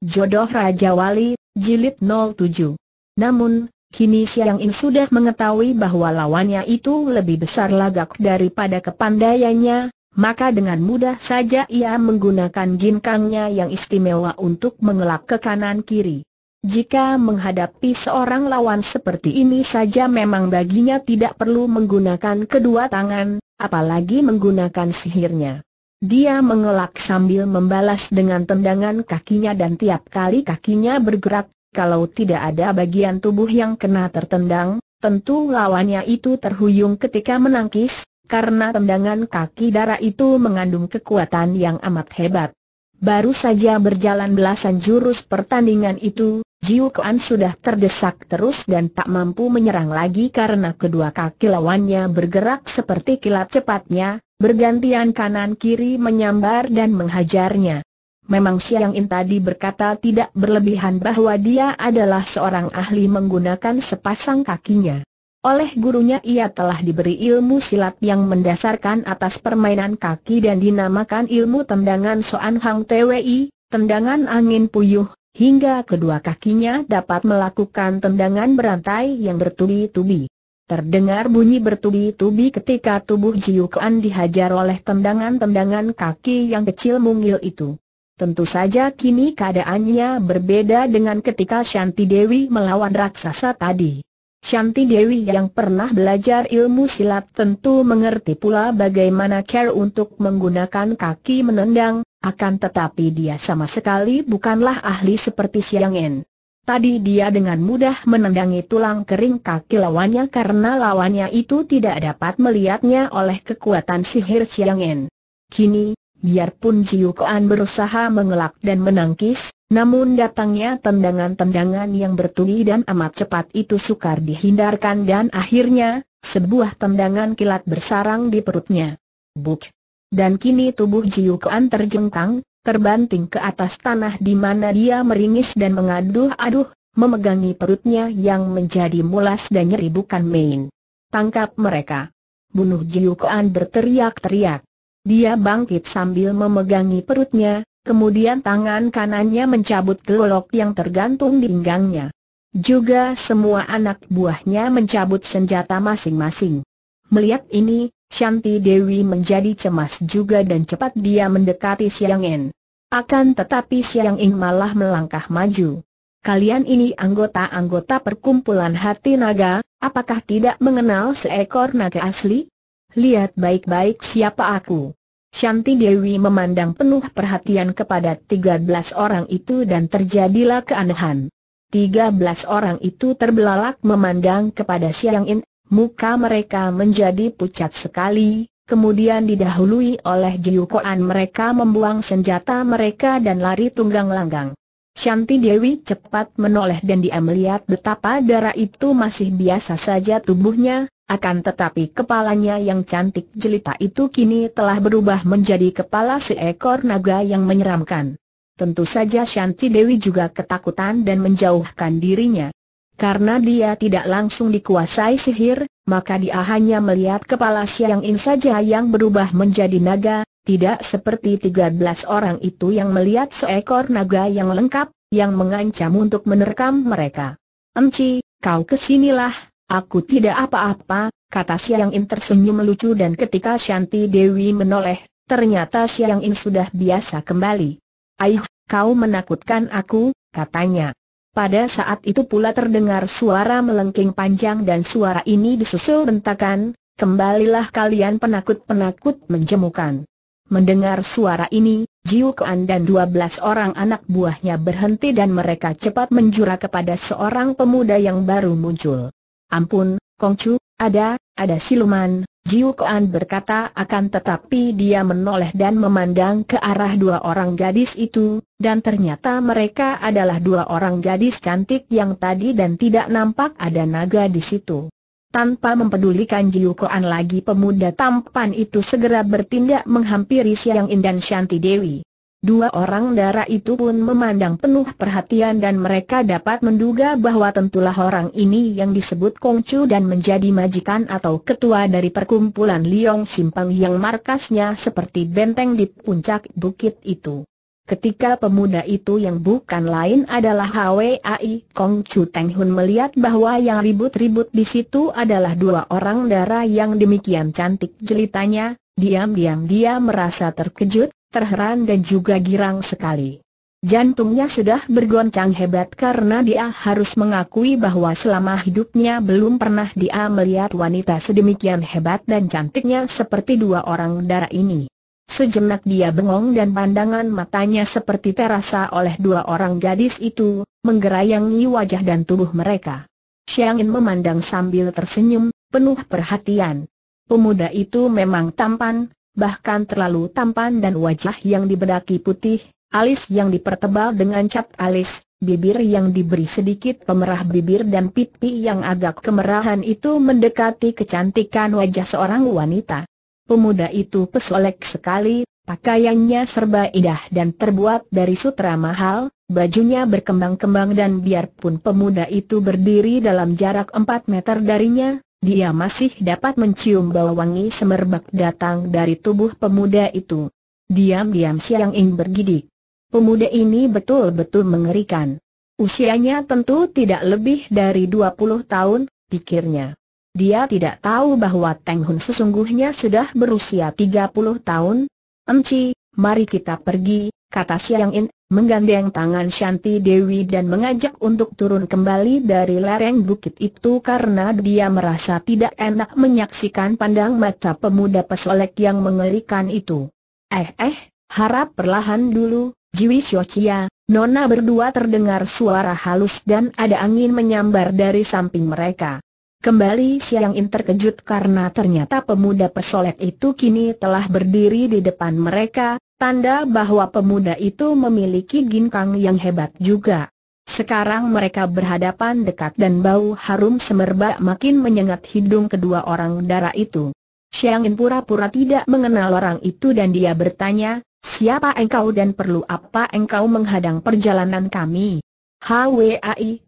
Jodoh Raja Wali, Jilid 07. Namun, kini Siang In sudah mengetahui bahwa lawannya itu lebih besar lagak daripada kepandaiannya, maka dengan mudah saja ia menggunakan ginkangnya yang istimewa untuk mengelak ke kanan kiri. Jika menghadapi seorang lawan seperti ini saja memang baginya tidak perlu menggunakan kedua tangan, apalagi menggunakan sihirnya. Dia mengelak sambil membalas dengan tendangan kakinya dan tiap kali kakinya bergerak, kalau tidak ada bagian tubuh yang kena tertendang, tentu lawannya itu terhuyung ketika menangkis, karena tendangan kaki darah itu mengandung kekuatan yang amat hebat. Baru saja berjalan belasan jurus pertandingan itu, Jiu Kuan sudah terdesak terus dan tak mampu menyerang lagi karena kedua kaki lawannya bergerak seperti kilat cepatnya, bergantian kanan-kiri menyambar dan menghajarnya. Memang Siang In tadi berkata tidak berlebihan bahwa dia adalah seorang ahli menggunakan sepasang kakinya. Oleh gurunya ia telah diberi ilmu silat yang mendasarkan atas permainan kaki dan dinamakan ilmu tendangan Soan Hang Twi, tendangan angin puyuh, hingga kedua kakinya dapat melakukan tendangan berantai yang bertubi-tubi. Terdengar bunyi bertubi-tubi ketika tubuh Jiu Kuan dihajar oleh tendangan-tendangan kaki yang kecil mungil itu. Tentu saja kini keadaannya berbeda dengan ketika Shanti Dewi melawan raksasa tadi. Shanti Dewi yang pernah belajar ilmu silat tentu mengerti pula bagaimana care untuk menggunakan kaki menendang, akan tetapi dia sama sekali bukanlah ahli seperti Siang En. Tadi dia dengan mudah menendangi tulang kering kaki lawannya karena lawannya itu tidak dapat melihatnya oleh kekuatan sihir Chiangen. Kini, biarpun Jiu Kuan berusaha mengelak dan menangkis, namun datangnya tendangan-tendangan yang bertuli dan amat cepat itu sukar dihindarkan dan akhirnya, sebuah tendangan kilat bersarang di perutnya. Buk! Dan kini tubuh Jiu Kuan terjengkang, terbanting ke atas tanah di mana dia meringis dan mengaduh-aduh, memegangi perutnya yang menjadi mulas dan nyeri bukan main. Tangkap mereka. Bunuh Jiukoan berteriak-teriak. Dia bangkit sambil memegangi perutnya, kemudian tangan kanannya mencabut golok yang tergantung di pinggangnya. Juga semua anak buahnya mencabut senjata masing-masing. Melihat ini, Shanti Dewi menjadi cemas juga dan cepat dia mendekati Siang En. Akan tetapi Siang In malah melangkah maju. Kalian ini anggota-anggota perkumpulan hati naga, apakah tidak mengenal seekor naga asli? Lihat baik-baik siapa aku. Shanti Dewi memandang penuh perhatian kepada 13 orang itu dan terjadilah keanehan. 13 orang itu terbelalak memandang kepada Siang In Muka mereka menjadi pucat sekali, kemudian didahului oleh Jiukoan mereka membuang senjata mereka dan lari tunggang langgang. Shanti Dewi cepat menoleh dan dia melihat betapa darah itu masih biasa saja tubuhnya, akan tetapi kepalanya yang cantik jelita itu kini telah berubah menjadi kepala seekor naga yang menyeramkan. Tentu saja Shanti Dewi juga ketakutan dan menjauhkan dirinya. Karena dia tidak langsung dikuasai sihir, maka dia hanya melihat kepala Siang In saja yang berubah menjadi naga, tidak seperti 13 orang itu yang melihat seekor naga yang lengkap, yang mengancam untuk menerkam mereka. Emci, kau kesinilah, aku tidak apa-apa, kata Siang In tersenyum lucu dan ketika Shanti Dewi menoleh, ternyata Siang In sudah biasa kembali. Aih, kau menakutkan aku, katanya. Pada saat itu pula terdengar suara melengking panjang dan suara ini disusul bentakan, kembalilah kalian penakut-penakut menjemukan. Mendengar suara ini, Jiu Kuan dan belas orang anak buahnya berhenti dan mereka cepat menjura kepada seorang pemuda yang baru muncul. Ampun, Kong Chu, ada, ada siluman, Jiu Kuan berkata akan tetapi dia menoleh dan memandang ke arah dua orang gadis itu, dan ternyata mereka adalah dua orang gadis cantik yang tadi dan tidak nampak ada naga di situ. Tanpa mempedulikan Jiu Kuan lagi pemuda tampan itu segera bertindak menghampiri Siang In dan Shanti Dewi. Dua orang darah itu pun memandang penuh perhatian dan mereka dapat menduga bahwa tentulah orang ini yang disebut Kongcu dan menjadi majikan atau ketua dari perkumpulan Liong Simpang yang markasnya seperti benteng di puncak bukit itu. Ketika pemuda itu yang bukan lain adalah HWAI Chu Teng Hun melihat bahwa yang ribut-ribut di situ adalah dua orang darah yang demikian cantik jelitanya, diam-diam dia merasa terkejut terheran dan juga girang sekali. Jantungnya sudah bergoncang hebat karena dia harus mengakui bahwa selama hidupnya belum pernah dia melihat wanita sedemikian hebat dan cantiknya seperti dua orang dara ini. Sejenak dia bengong dan pandangan matanya seperti terasa oleh dua orang gadis itu, menggerayangi wajah dan tubuh mereka. Xiangin memandang sambil tersenyum, penuh perhatian. Pemuda itu memang tampan, bahkan terlalu tampan dan wajah yang dibedaki putih, alis yang dipertebal dengan cap alis, bibir yang diberi sedikit pemerah bibir dan pipi yang agak kemerahan itu mendekati kecantikan wajah seorang wanita. Pemuda itu pesolek sekali, pakaiannya serba indah dan terbuat dari sutra mahal, Bajunya berkembang-kembang dan biarpun pemuda itu berdiri dalam jarak 4 meter darinya, dia masih dapat mencium bau wangi semerbak datang dari tubuh pemuda itu. Diam-diam Siang Ing bergidik. Pemuda ini betul-betul mengerikan. Usianya tentu tidak lebih dari 20 tahun, pikirnya. Dia tidak tahu bahwa Teng Hun sesungguhnya sudah berusia 30 tahun. Emci, mari kita pergi, kata Siang In, menggandeng tangan Shanti Dewi dan mengajak untuk turun kembali dari lereng bukit itu karena dia merasa tidak enak menyaksikan pandang mata pemuda pesolek yang mengerikan itu. Eh eh, harap perlahan dulu, Jiwi Shochia, Nona berdua terdengar suara halus dan ada angin menyambar dari samping mereka. Kembali Siang In terkejut karena ternyata pemuda pesolek itu kini telah berdiri di depan mereka, Tanda bahwa pemuda itu memiliki ginkang yang hebat juga. Sekarang mereka berhadapan dekat dan bau harum semerbak makin menyengat hidung kedua orang darah itu. Xiangin pura-pura tidak mengenal orang itu dan dia bertanya, siapa engkau dan perlu apa engkau menghadang perjalanan kami? Hwai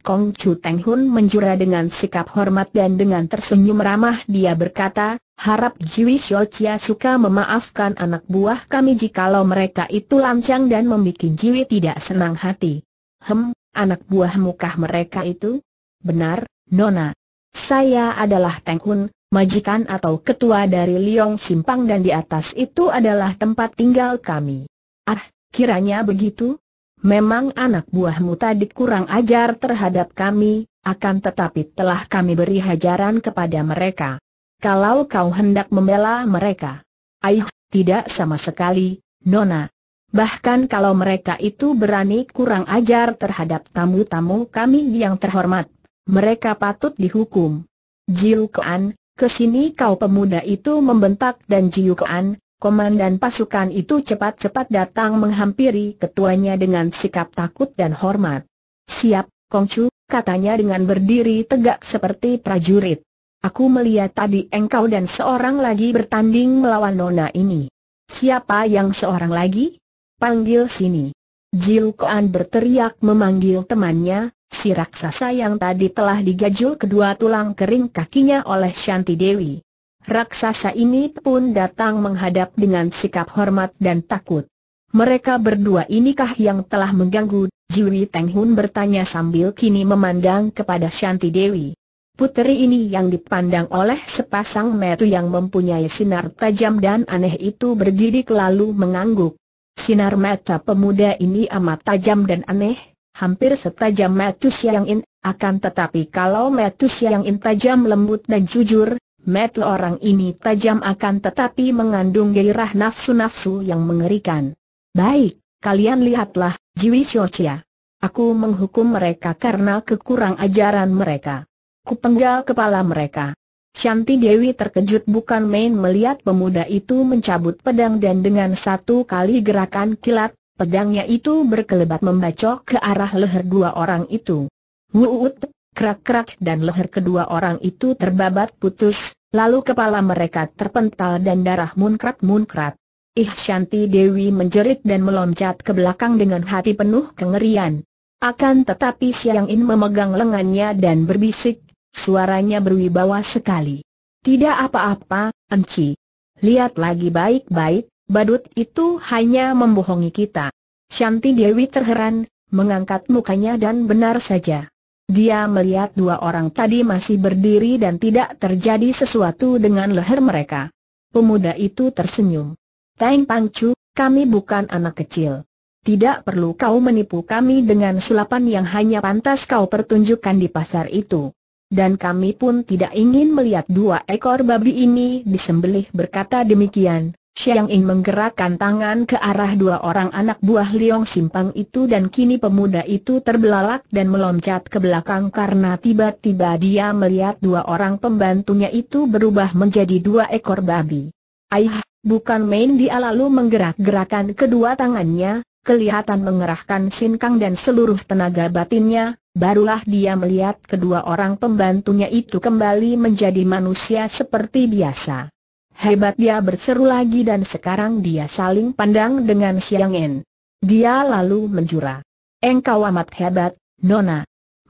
Kong Chu Teng Hun menjura dengan sikap hormat dan dengan tersenyum ramah dia berkata, harap Jiwi Xiao Chia suka memaafkan anak buah kami jikalau mereka itu lancang dan membuat Jiwi tidak senang hati. Hem, anak buah mukah mereka itu? Benar, Nona. Saya adalah Teng Hun, majikan atau ketua dari Liong Simpang dan di atas itu adalah tempat tinggal kami. Ah, kiranya begitu? Memang anak buahmu tadi kurang ajar terhadap kami, akan tetapi telah kami beri hajaran kepada mereka. Kalau kau hendak membela mereka. Aih, tidak sama sekali, Nona. Bahkan kalau mereka itu berani kurang ajar terhadap tamu-tamu kami yang terhormat, mereka patut dihukum. Jiu Kean, kesini kau pemuda itu membentak dan Jiu Kean, komandan pasukan itu cepat-cepat datang menghampiri ketuanya dengan sikap takut dan hormat. Siap, Kongcu, katanya dengan berdiri tegak seperti prajurit. Aku melihat tadi engkau dan seorang lagi bertanding melawan nona ini. Siapa yang seorang lagi? Panggil sini. Jil Koan berteriak memanggil temannya, si raksasa yang tadi telah digajul kedua tulang kering kakinya oleh Shanti Dewi. Raksasa ini pun datang menghadap dengan sikap hormat dan takut. Mereka berdua inikah yang telah mengganggu? Jiwi Teng Hun bertanya sambil kini memandang kepada Shanti Dewi. Puteri ini yang dipandang oleh sepasang metu yang mempunyai sinar tajam dan aneh itu bergidik lalu mengangguk. Sinar mata pemuda ini amat tajam dan aneh, hampir setajam metu Siang In, akan tetapi kalau metu Siang In tajam lembut dan jujur, Metu orang ini tajam akan tetapi mengandung gairah nafsu-nafsu yang mengerikan. Baik, kalian lihatlah, Jiwi Shochia. Aku menghukum mereka karena kekurang ajaran mereka. Kupenggal kepala mereka. Shanti Dewi terkejut bukan main melihat pemuda itu mencabut pedang dan dengan satu kali gerakan kilat, pedangnya itu berkelebat membacok ke arah leher dua orang itu. Wuut, Krak-krak dan leher kedua orang itu terbabat putus, lalu kepala mereka terpental dan darah munkrat-munkrat. Ihsyanti Dewi menjerit dan meloncat ke belakang dengan hati penuh kengerian. Akan tetapi Siang In memegang lengannya dan berbisik, suaranya berwibawa sekali. Tidak apa-apa, Enci. Lihat lagi baik-baik, badut itu hanya membohongi kita. Shanti Dewi terheran, mengangkat mukanya dan benar saja. Dia melihat dua orang tadi masih berdiri dan tidak terjadi sesuatu dengan leher mereka. Pemuda itu tersenyum. Teng Pangcu, kami bukan anak kecil. Tidak perlu kau menipu kami dengan sulapan yang hanya pantas kau pertunjukkan di pasar itu. Dan kami pun tidak ingin melihat dua ekor babi ini disembelih berkata demikian. Xiang Ying menggerakkan tangan ke arah dua orang anak buah Liong Simpang itu dan kini pemuda itu terbelalak dan meloncat ke belakang karena tiba-tiba dia melihat dua orang pembantunya itu berubah menjadi dua ekor babi. Aih, bukan main dia lalu menggerak-gerakan kedua tangannya, kelihatan mengerahkan sinkang dan seluruh tenaga batinnya, barulah dia melihat kedua orang pembantunya itu kembali menjadi manusia seperti biasa. Hebat dia berseru lagi dan sekarang dia saling pandang dengan Xiang En. Dia lalu menjura. Engkau amat hebat, Nona.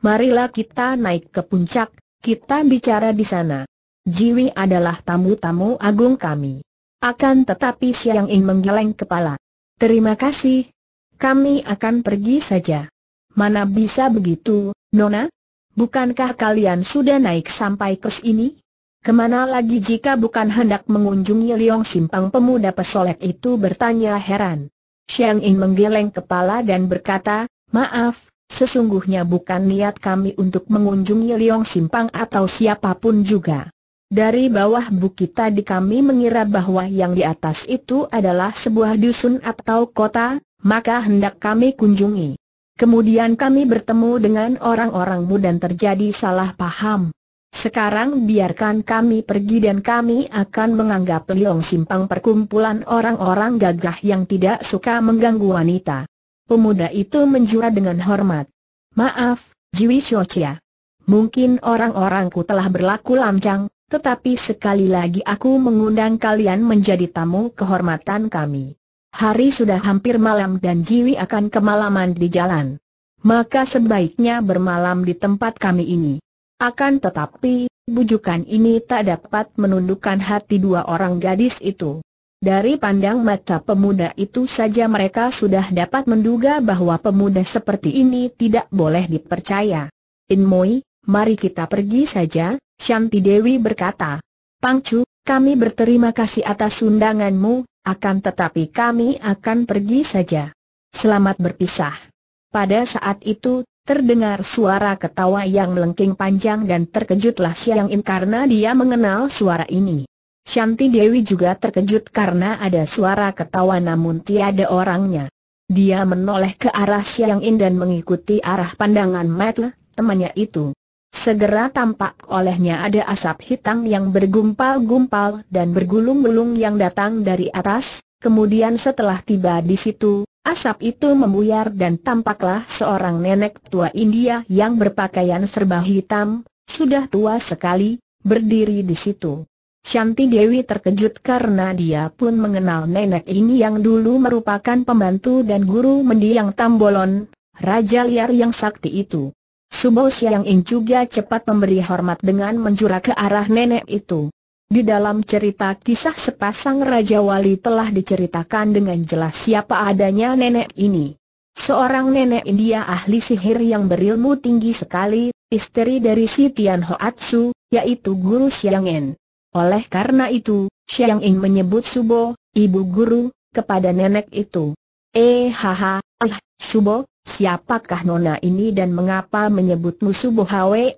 Marilah kita naik ke puncak, kita bicara di sana. Jiwi adalah tamu-tamu agung kami. Akan tetapi Xiang En menggeleng kepala. Terima kasih. Kami akan pergi saja. Mana bisa begitu, Nona? Bukankah kalian sudah naik sampai ke sini? Kemana lagi jika bukan hendak mengunjungi Liong Simpang pemuda pesolek itu bertanya heran. Xiang In menggeleng kepala dan berkata, maaf, sesungguhnya bukan niat kami untuk mengunjungi Liong Simpang atau siapapun juga. Dari bawah bukit tadi kami mengira bahwa yang di atas itu adalah sebuah dusun atau kota, maka hendak kami kunjungi. Kemudian kami bertemu dengan orang-orangmu dan terjadi salah paham. Sekarang biarkan kami pergi dan kami akan menganggap Liong Simpang perkumpulan orang-orang gagah yang tidak suka mengganggu wanita. Pemuda itu menjura dengan hormat. Maaf, Jiwi Shochia. Mungkin orang-orangku telah berlaku lancang, tetapi sekali lagi aku mengundang kalian menjadi tamu kehormatan kami. Hari sudah hampir malam dan Jiwi akan kemalaman di jalan. Maka sebaiknya bermalam di tempat kami ini. Akan tetapi, bujukan ini tak dapat menundukkan hati dua orang gadis itu. Dari pandang mata pemuda itu saja mereka sudah dapat menduga bahwa pemuda seperti ini tidak boleh dipercaya. Inmoi, mari kita pergi saja, Shanti Dewi berkata. Pangcu, kami berterima kasih atas undanganmu, akan tetapi kami akan pergi saja. Selamat berpisah. Pada saat itu, Terdengar suara ketawa yang melengking panjang dan terkejutlah Xiang In karena dia mengenal suara ini. Shanti Dewi juga terkejut karena ada suara ketawa namun tiada orangnya. Dia menoleh ke arah Xiang In dan mengikuti arah pandangan Matle, temannya itu. Segera tampak olehnya ada asap hitam yang bergumpal-gumpal dan bergulung-gulung yang datang dari atas, kemudian setelah tiba di situ, asap itu membuyar dan tampaklah seorang nenek tua India yang berpakaian serba hitam, sudah tua sekali, berdiri di situ. Shanti Dewi terkejut karena dia pun mengenal nenek ini yang dulu merupakan pembantu dan guru mendiang Tambolon, raja liar yang sakti itu. Subo siang In juga cepat memberi hormat dengan menjura ke arah nenek itu. Di dalam cerita kisah sepasang Raja Wali telah diceritakan dengan jelas siapa adanya nenek ini. Seorang nenek India ahli sihir yang berilmu tinggi sekali, istri dari si Tian Hoatsu, yaitu Guru siang In. Oleh karena itu, siang In menyebut Subo, ibu guru, kepada nenek itu. Eh haha, ah, Subo, Siapakah nona ini dan mengapa menyebut musuh subuh Hwai?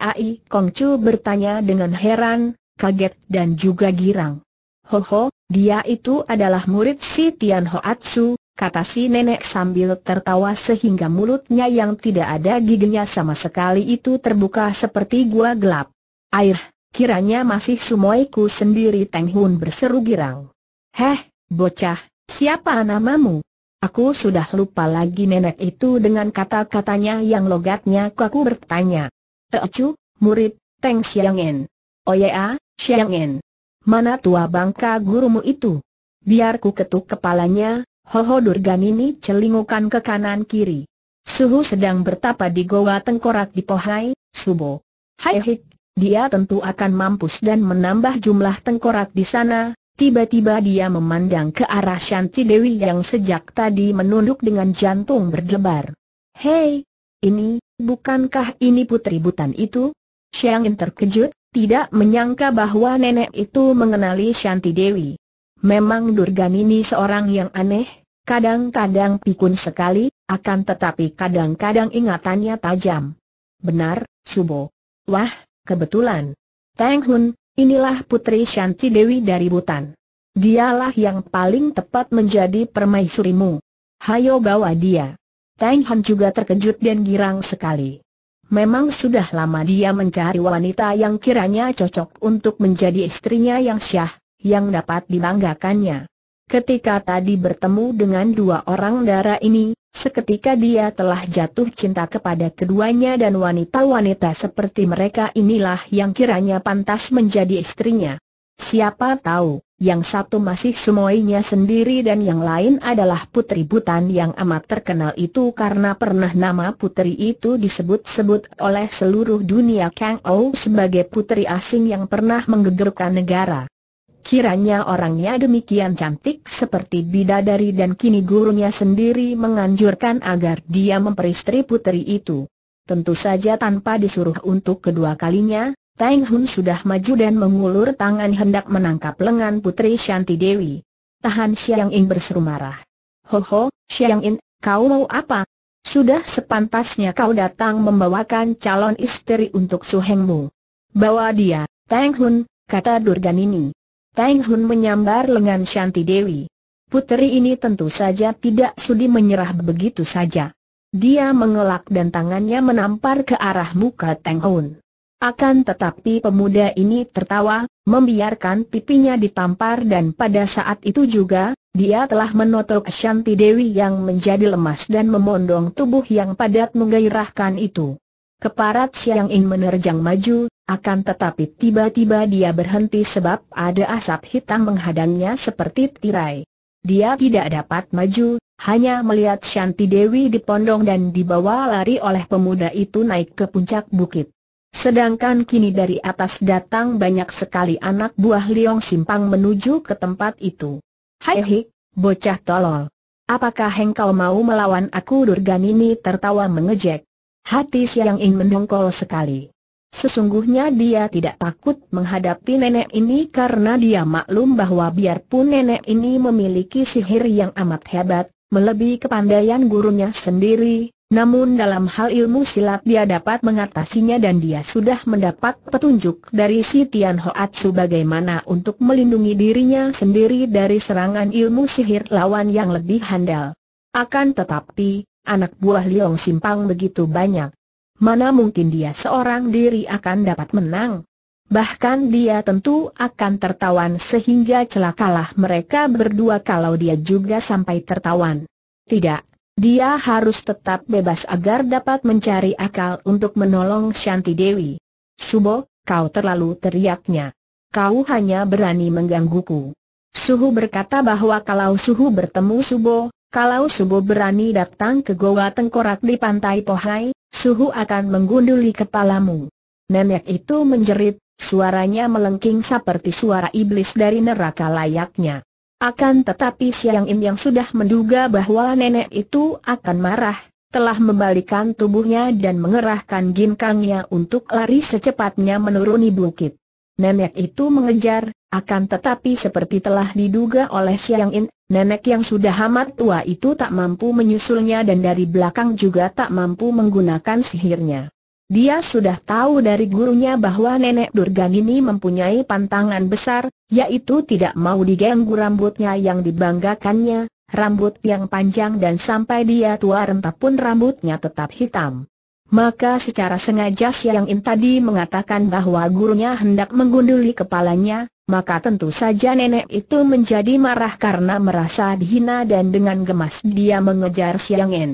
Chu bertanya dengan heran, kaget dan juga girang. Ho ho, dia itu adalah murid si Tian Atsu, kata si nenek sambil tertawa sehingga mulutnya yang tidak ada giginya sama sekali itu terbuka seperti gua gelap. Air, kiranya masih sumoiku sendiri Teng Hun berseru girang. Heh, bocah, siapa namamu? Aku sudah lupa lagi nenek itu dengan kata-katanya yang logatnya kaku bertanya. Teocu, murid, Teng Xiang'en. Oh ya, Xiang'en. Mana tua bangka gurumu itu? Biar ku ketuk kepalanya, Ho ho, Hoho ini celingukan ke kanan kiri. Suhu sedang bertapa di goa tengkorak di Pohai, Subo. Hai hik, dia tentu akan mampus dan menambah jumlah tengkorak di sana, Tiba-tiba dia memandang ke arah Shanti Dewi yang sejak tadi menunduk dengan jantung berdebar. Hei, ini, bukankah ini putri butan itu? Xiang terkejut, tidak menyangka bahwa nenek itu mengenali Shanti Dewi. Memang Durgan ini seorang yang aneh, kadang-kadang pikun sekali, akan tetapi kadang-kadang ingatannya tajam. Benar, Subo. Wah, kebetulan. Tang Hun, Inilah Putri Shanti Dewi dari Butan. Dialah yang paling tepat menjadi permaisurimu. Hayo bawa dia. Tang Han juga terkejut dan girang sekali. Memang sudah lama dia mencari wanita yang kiranya cocok untuk menjadi istrinya yang syah, yang dapat dibanggakannya. Ketika tadi bertemu dengan dua orang darah ini, Seketika dia telah jatuh cinta kepada keduanya dan wanita-wanita seperti mereka inilah yang kiranya pantas menjadi istrinya. Siapa tahu, yang satu masih semuanya sendiri dan yang lain adalah putri butan yang amat terkenal itu karena pernah nama putri itu disebut-sebut oleh seluruh dunia Kang Ou sebagai putri asing yang pernah menggegerkan negara. Kiranya orangnya demikian cantik seperti bidadari dan kini gurunya sendiri menganjurkan agar dia memperistri putri itu. Tentu saja tanpa disuruh untuk kedua kalinya, Tang Hun sudah maju dan mengulur tangan hendak menangkap lengan putri Shanti Dewi. Tahan Xiang In berseru marah. Ho ho, Xiang In, kau mau apa? Sudah sepantasnya kau datang membawakan calon istri untuk suhengmu. Bawa dia, Tang Hun, kata Durganini. Tang Hun menyambar lengan Shanti Dewi. Puteri ini tentu saja tidak sudi menyerah begitu saja. Dia mengelak dan tangannya menampar ke arah muka Tang Hun. Akan tetapi pemuda ini tertawa, membiarkan pipinya ditampar dan pada saat itu juga, dia telah menotok Shanti Dewi yang menjadi lemas dan memondong tubuh yang padat menggairahkan itu. Keparat Siang In menerjang maju, akan tetapi tiba-tiba dia berhenti sebab ada asap hitam menghadangnya seperti tirai. Dia tidak dapat maju, hanya melihat Shanti Dewi di dipondong dan dibawa lari oleh pemuda itu naik ke puncak bukit. Sedangkan kini dari atas datang banyak sekali anak buah Liong Simpang menuju ke tempat itu. Hai hik, bocah tolol. Apakah engkau mau melawan aku Durganini tertawa mengejek. Hati Siang In mendongkol sekali. Sesungguhnya dia tidak takut menghadapi nenek ini karena dia maklum bahwa biarpun nenek ini memiliki sihir yang amat hebat, melebihi kepandaian gurunya sendiri, namun dalam hal ilmu silat dia dapat mengatasinya dan dia sudah mendapat petunjuk dari si Tian Hoatsu bagaimana untuk melindungi dirinya sendiri dari serangan ilmu sihir lawan yang lebih handal. Akan tetapi, anak buah Liong Simpang begitu banyak. Mana mungkin dia seorang diri akan dapat menang? Bahkan dia tentu akan tertawan sehingga celakalah mereka berdua kalau dia juga sampai tertawan. Tidak, dia harus tetap bebas agar dapat mencari akal untuk menolong Shanti Dewi. Subo, kau terlalu teriaknya. Kau hanya berani menggangguku. Suhu berkata bahwa kalau Suhu bertemu Subo, kalau subuh berani datang ke goa tengkorak di pantai Pohai, Suhu akan menggunduli kepalamu. Nenek itu menjerit, suaranya melengking seperti suara iblis dari neraka layaknya. Akan tetapi Siang Im yang sudah menduga bahwa nenek itu akan marah, telah membalikan tubuhnya dan mengerahkan ginkangnya untuk lari secepatnya menuruni bukit. Nenek itu mengejar, akan tetapi seperti telah diduga oleh Siang In, Nenek yang sudah amat tua itu tak mampu menyusulnya dan dari belakang juga tak mampu menggunakan sihirnya. Dia sudah tahu dari gurunya bahwa nenek Durga ini mempunyai pantangan besar, yaitu tidak mau diganggu rambutnya yang dibanggakannya, rambut yang panjang dan sampai dia tua renta pun rambutnya tetap hitam. Maka secara sengaja Siang In tadi mengatakan bahwa gurunya hendak menggunduli kepalanya, maka tentu saja nenek itu menjadi marah karena merasa dihina dan dengan gemas dia mengejar Siang En.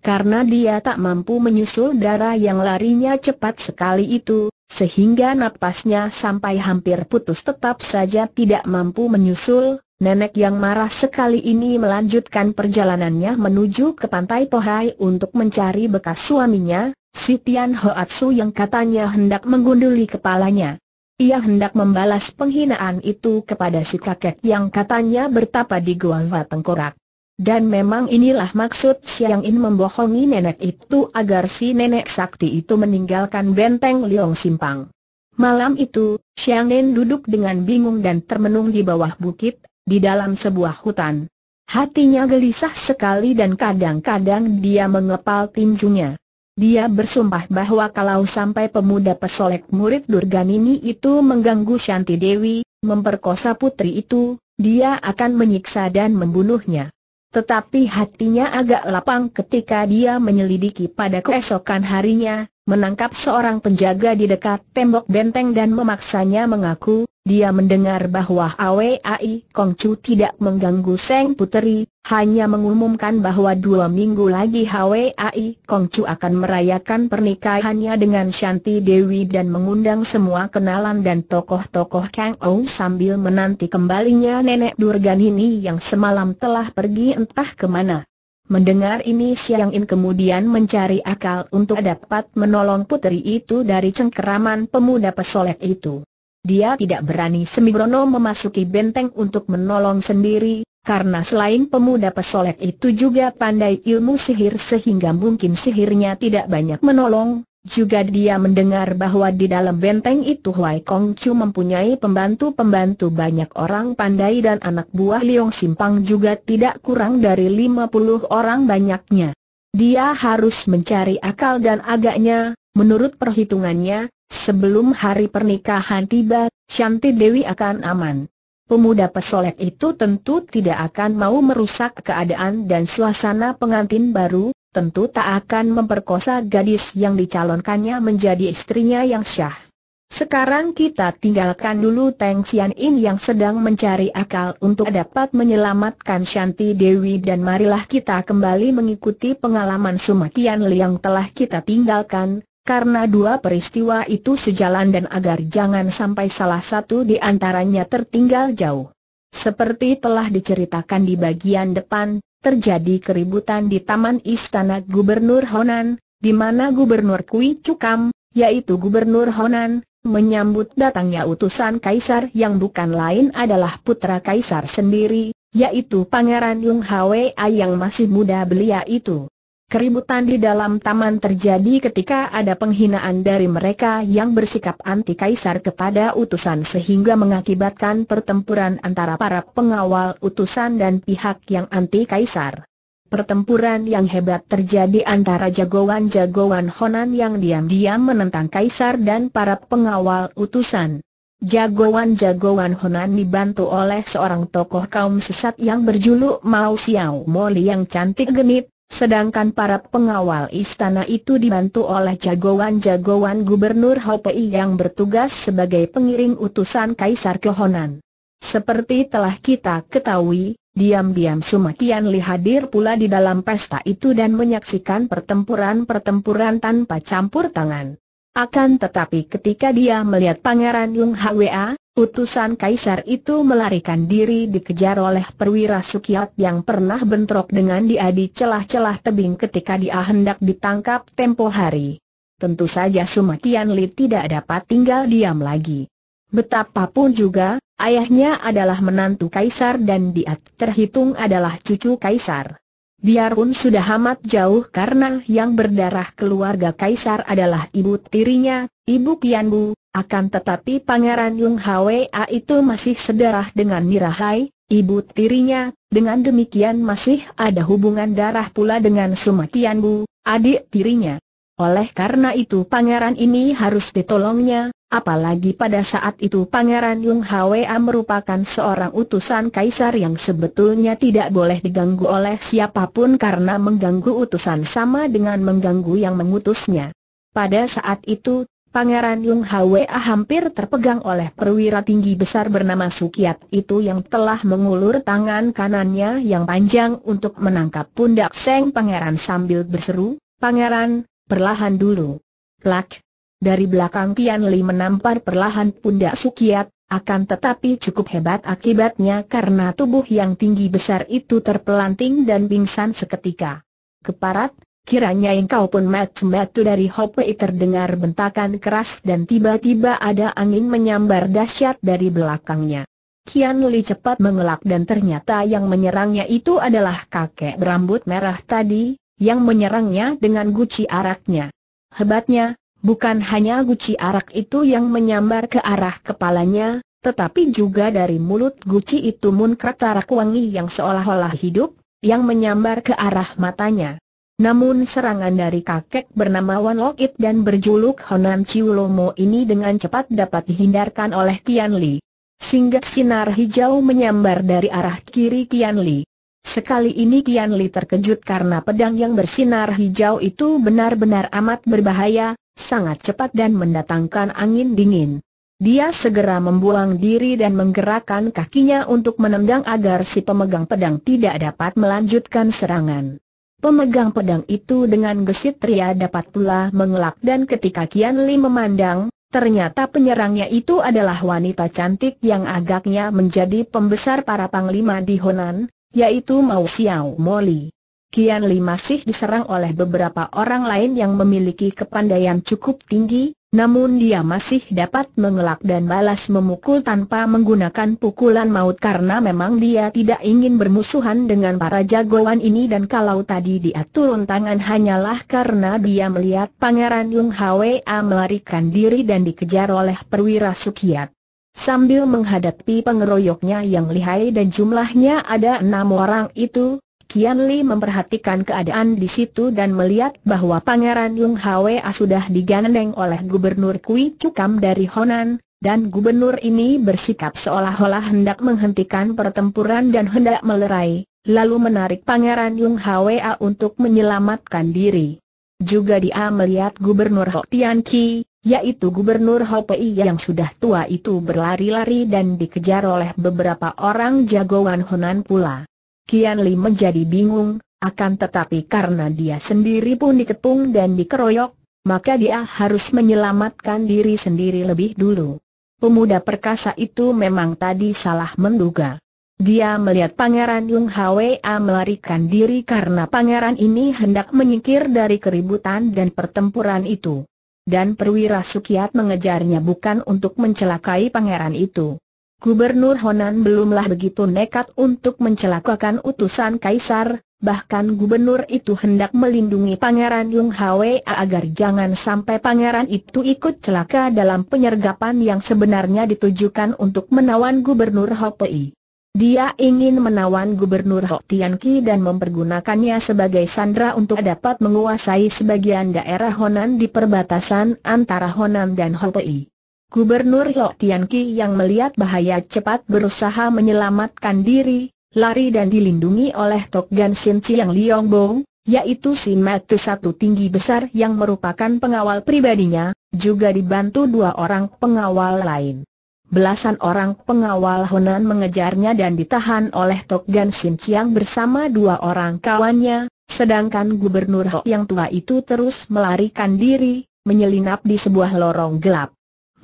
Karena dia tak mampu menyusul darah yang larinya cepat sekali itu, sehingga napasnya sampai hampir putus tetap saja tidak mampu menyusul, nenek yang marah sekali ini melanjutkan perjalanannya menuju ke pantai Pohai untuk mencari bekas suaminya, si Tian Hoatsu yang katanya hendak menggunduli kepalanya. Ia hendak membalas penghinaan itu kepada si kakek yang katanya bertapa di Gua Tengkorak. Dan memang inilah maksud siangin In membohongi nenek itu agar si nenek sakti itu meninggalkan benteng Liong Simpang. Malam itu, siangin In duduk dengan bingung dan termenung di bawah bukit, di dalam sebuah hutan. Hatinya gelisah sekali dan kadang-kadang dia mengepal tinjunya. Dia bersumpah bahwa kalau sampai pemuda pesolek murid Durganini itu mengganggu Shanti Dewi, memperkosa putri itu, dia akan menyiksa dan membunuhnya. Tetapi hatinya agak lapang ketika dia menyelidiki pada keesokan harinya, menangkap seorang penjaga di dekat tembok benteng dan memaksanya mengaku, dia mendengar bahwa AWAI Kongcu tidak mengganggu Seng Puteri, hanya mengumumkan bahwa dua minggu lagi Kong Kongcu akan merayakan pernikahannya dengan Shanti Dewi dan mengundang semua kenalan dan tokoh-tokoh Kang Ou sambil menanti kembalinya nenek Durgan ini yang semalam telah pergi entah kemana. Mendengar ini Siang In kemudian mencari akal untuk dapat menolong putri itu dari cengkeraman pemuda pesolek itu. Dia tidak berani Semibrono memasuki benteng untuk menolong sendiri, karena selain pemuda pesolek itu juga pandai ilmu sihir sehingga mungkin sihirnya tidak banyak menolong, juga dia mendengar bahwa di dalam benteng itu Huai Kong Chu mempunyai pembantu-pembantu banyak orang pandai dan anak buah Liong Simpang juga tidak kurang dari 50 orang banyaknya. Dia harus mencari akal dan agaknya, menurut perhitungannya, sebelum hari pernikahan tiba, Shanti Dewi akan aman. Pemuda pesolek itu tentu tidak akan mau merusak keadaan dan suasana pengantin baru, tentu tak akan memperkosa gadis yang dicalonkannya menjadi istrinya yang syah. Sekarang kita tinggalkan dulu Teng Sian In yang sedang mencari akal untuk dapat menyelamatkan Shanti Dewi dan marilah kita kembali mengikuti pengalaman Sumakian yang telah kita tinggalkan, karena dua peristiwa itu sejalan dan agar jangan sampai salah satu di antaranya tertinggal jauh. Seperti telah diceritakan di bagian depan, terjadi keributan di Taman Istana Gubernur Honan, di mana Gubernur Kui Cukam, yaitu Gubernur Honan, menyambut datangnya utusan kaisar yang bukan lain adalah putra kaisar sendiri, yaitu Pangeran Yung Hwa yang masih muda belia itu. Keributan di dalam taman terjadi ketika ada penghinaan dari mereka yang bersikap anti kaisar kepada utusan sehingga mengakibatkan pertempuran antara para pengawal utusan dan pihak yang anti kaisar. Pertempuran yang hebat terjadi antara jagoan-jagoan Honan yang diam-diam menentang kaisar dan para pengawal utusan. Jagoan-jagoan Honan dibantu oleh seorang tokoh kaum sesat yang berjuluk Mao Xiao Moli yang cantik genit, Sedangkan para pengawal istana itu dibantu oleh jagoan-jagoan Gubernur Hopei yang bertugas sebagai pengiring utusan Kaisar Kehonan. Seperti telah kita ketahui, diam-diam Sumakian Li hadir pula di dalam pesta itu dan menyaksikan pertempuran-pertempuran tanpa campur tangan. Akan tetapi ketika dia melihat Pangeran Yung Hwa, utusan kaisar itu melarikan diri dikejar oleh perwira Sukiat yang pernah bentrok dengan dia di celah-celah tebing ketika dia hendak ditangkap tempo hari. Tentu saja Sumatian Li tidak dapat tinggal diam lagi. Betapapun juga, ayahnya adalah menantu kaisar dan dia terhitung adalah cucu kaisar. Biarpun sudah amat jauh karena yang berdarah keluarga kaisar adalah ibu tirinya, ibu Kianbu, akan tetapi pangeran Yung Hwa itu masih sedarah dengan Mirahai, ibu tirinya, dengan demikian masih ada hubungan darah pula dengan Suma Bu, adik tirinya. Oleh karena itu pangeran ini harus ditolongnya, Apalagi pada saat itu Pangeran Yung Hwa merupakan seorang utusan kaisar yang sebetulnya tidak boleh diganggu oleh siapapun karena mengganggu utusan sama dengan mengganggu yang mengutusnya. Pada saat itu, Pangeran Yung Hwa hampir terpegang oleh perwira tinggi besar bernama Sukiat itu yang telah mengulur tangan kanannya yang panjang untuk menangkap pundak Seng Pangeran sambil berseru, Pangeran, perlahan dulu. Plak, dari belakang Kian Li menampar perlahan pundak Sukiat, akan tetapi cukup hebat akibatnya karena tubuh yang tinggi besar itu terpelanting dan pingsan seketika. Keparat, Kiranya engkau pun metu-metu dari Hopei terdengar bentakan keras dan tiba-tiba ada angin menyambar dahsyat dari belakangnya. Kian Li cepat mengelak dan ternyata yang menyerangnya itu adalah kakek berambut merah tadi, yang menyerangnya dengan guci araknya. Hebatnya, Bukan hanya guci arak itu yang menyambar ke arah kepalanya, tetapi juga dari mulut guci itu munkrat arak wangi yang seolah-olah hidup, yang menyambar ke arah matanya. Namun serangan dari kakek bernama Wan Lokit dan berjuluk Honan Chiulomo ini dengan cepat dapat dihindarkan oleh Tian Li. Singgah sinar hijau menyambar dari arah kiri Tian Li. Sekali ini Kian Li terkejut karena pedang yang bersinar hijau itu benar-benar amat berbahaya, sangat cepat dan mendatangkan angin dingin. Dia segera membuang diri dan menggerakkan kakinya untuk menendang agar si pemegang pedang tidak dapat melanjutkan serangan. Pemegang pedang itu dengan gesit ria dapat pula mengelak dan ketika Kian Li memandang, ternyata penyerangnya itu adalah wanita cantik yang agaknya menjadi pembesar para panglima di Honan, yaitu Mao Xiao Moli. Kian Li masih diserang oleh beberapa orang lain yang memiliki kepandaian cukup tinggi, namun dia masih dapat mengelak dan balas memukul tanpa menggunakan pukulan maut karena memang dia tidak ingin bermusuhan dengan para jagoan ini dan kalau tadi dia turun tangan hanyalah karena dia melihat Pangeran Yung Hwa melarikan diri dan dikejar oleh perwira Sukiat. Sambil menghadapi pengeroyoknya yang lihai dan jumlahnya ada enam orang itu, Kian Li memperhatikan keadaan di situ dan melihat bahwa Pangeran Yung Hwa sudah digandeng oleh Gubernur Kui Cukam dari Honan, dan Gubernur ini bersikap seolah-olah hendak menghentikan pertempuran dan hendak melerai, lalu menarik Pangeran Yung Hwa untuk menyelamatkan diri. Juga dia melihat Gubernur Hok Tian Ki, yaitu Gubernur Hopei yang sudah tua itu berlari-lari dan dikejar oleh beberapa orang jagoan Honan pula. Kian Li menjadi bingung, akan tetapi karena dia sendiri pun diketung dan dikeroyok, maka dia harus menyelamatkan diri sendiri lebih dulu. Pemuda perkasa itu memang tadi salah menduga. Dia melihat Pangeran Yung Hwa melarikan diri karena pangeran ini hendak menyingkir dari keributan dan pertempuran itu dan perwira Sukiat mengejarnya bukan untuk mencelakai pangeran itu. Gubernur Honan belumlah begitu nekat untuk mencelakakan utusan kaisar, bahkan gubernur itu hendak melindungi pangeran Yung Hwa agar jangan sampai pangeran itu ikut celaka dalam penyergapan yang sebenarnya ditujukan untuk menawan gubernur Hopei. Dia ingin menawan Gubernur Hok Tian Ki dan mempergunakannya sebagai sandra untuk dapat menguasai sebagian daerah Honan di perbatasan antara Honan dan Hopei. Gubernur Hok Tian Ki yang melihat bahaya cepat berusaha menyelamatkan diri, lari dan dilindungi oleh Tok Gan Sin Chiang Liong Bong, yaitu si Matu satu tinggi besar yang merupakan pengawal pribadinya, juga dibantu dua orang pengawal lain. Belasan orang pengawal Honan mengejarnya dan ditahan oleh Tok Gan Sim Chiang bersama dua orang kawannya, sedangkan Gubernur Ho yang tua itu terus melarikan diri, menyelinap di sebuah lorong gelap.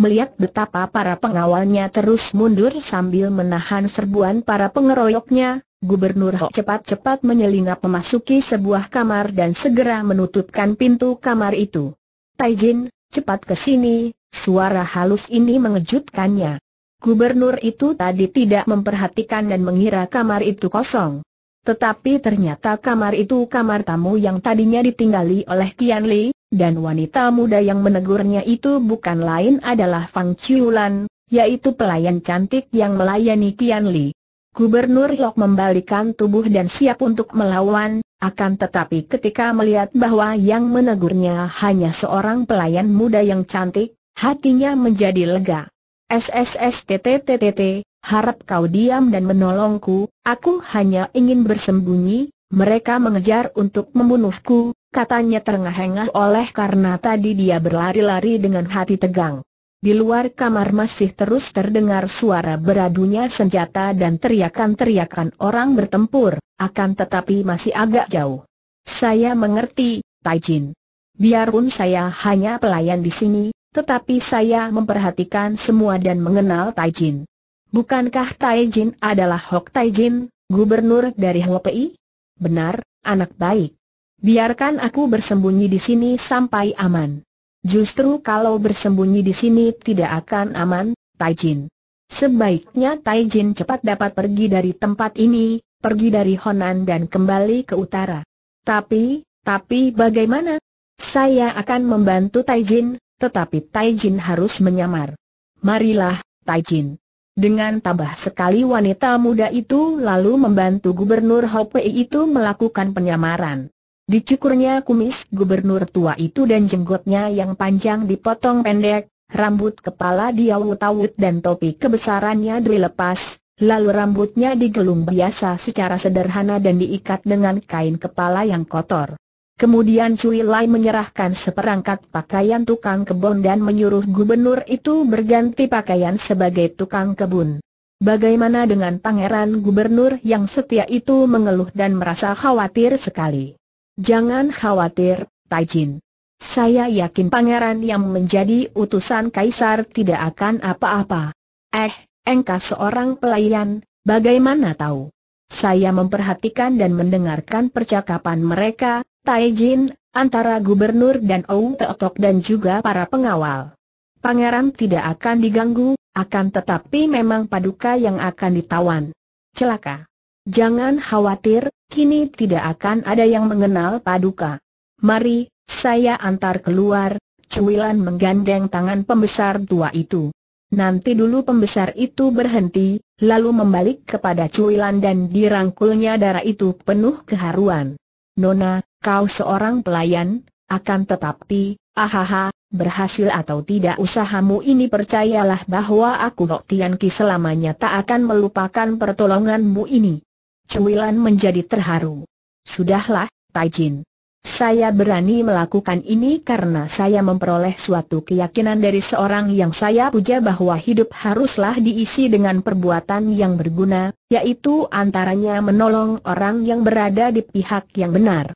Melihat betapa para pengawalnya terus mundur sambil menahan serbuan para pengeroyoknya, Gubernur Ho cepat-cepat menyelinap memasuki sebuah kamar dan segera menutupkan pintu kamar itu. Taijin, cepat ke sini, Suara halus ini mengejutkannya. Gubernur itu tadi tidak memperhatikan dan mengira kamar itu kosong. Tetapi ternyata kamar itu kamar tamu yang tadinya ditinggali oleh Tian Li, dan wanita muda yang menegurnya itu bukan lain adalah Fang Chiulan, yaitu pelayan cantik yang melayani Tian Li. Gubernur Lok membalikan tubuh dan siap untuk melawan, akan tetapi ketika melihat bahwa yang menegurnya hanya seorang pelayan muda yang cantik, Hatinya menjadi lega. SSSTTTTT, harap kau diam dan menolongku, aku hanya ingin bersembunyi, mereka mengejar untuk membunuhku, katanya terengah-engah oleh karena tadi dia berlari-lari dengan hati tegang. Di luar kamar masih terus terdengar suara beradunya senjata dan teriakan-teriakan orang bertempur, akan tetapi masih agak jauh. Saya mengerti, Taijin. Biarpun saya hanya pelayan di sini, tetapi saya memperhatikan semua dan mengenal Tai Jin. Bukankah Tai Jin adalah Hok Tai Jin, gubernur dari HPI? Benar, anak baik. Biarkan aku bersembunyi di sini sampai aman. Justru kalau bersembunyi di sini tidak akan aman, Tai Jin. Sebaiknya Tai Jin cepat dapat pergi dari tempat ini, pergi dari Honan dan kembali ke utara. Tapi, tapi bagaimana? Saya akan membantu Tai Jin, tetapi Tai Jin harus menyamar. Marilah, Tai Jin. Dengan tabah sekali wanita muda itu lalu membantu Gubernur Hopei itu melakukan penyamaran. Dicukurnya kumis gubernur tua itu dan jenggotnya yang panjang dipotong pendek, rambut kepala diawut-awut dan topi kebesarannya dilepas, lalu rambutnya digelung biasa secara sederhana dan diikat dengan kain kepala yang kotor. Kemudian Cui Lai menyerahkan seperangkat pakaian tukang kebun dan menyuruh gubernur itu berganti pakaian sebagai tukang kebun. Bagaimana dengan pangeran gubernur yang setia itu mengeluh dan merasa khawatir sekali. Jangan khawatir, Taijin. Saya yakin pangeran yang menjadi utusan kaisar tidak akan apa-apa. Eh, engkau seorang pelayan, bagaimana tahu? Saya memperhatikan dan mendengarkan percakapan mereka, Tai antara gubernur dan Ou Teotok dan juga para pengawal. Pangeran tidak akan diganggu, akan tetapi memang paduka yang akan ditawan. Celaka. Jangan khawatir, kini tidak akan ada yang mengenal paduka. Mari, saya antar keluar, Cuilan menggandeng tangan pembesar tua itu. Nanti dulu pembesar itu berhenti, lalu membalik kepada Cuilan dan dirangkulnya darah itu penuh keharuan. Nona, kau seorang pelayan, akan tetapi, ahaha, berhasil atau tidak usahamu ini percayalah bahwa aku Nok Tian Ki selamanya tak akan melupakan pertolonganmu ini. Cuilan menjadi terharu. Sudahlah, Taijin. Saya berani melakukan ini karena saya memperoleh suatu keyakinan dari seorang yang saya puja bahwa hidup haruslah diisi dengan perbuatan yang berguna, yaitu antaranya menolong orang yang berada di pihak yang benar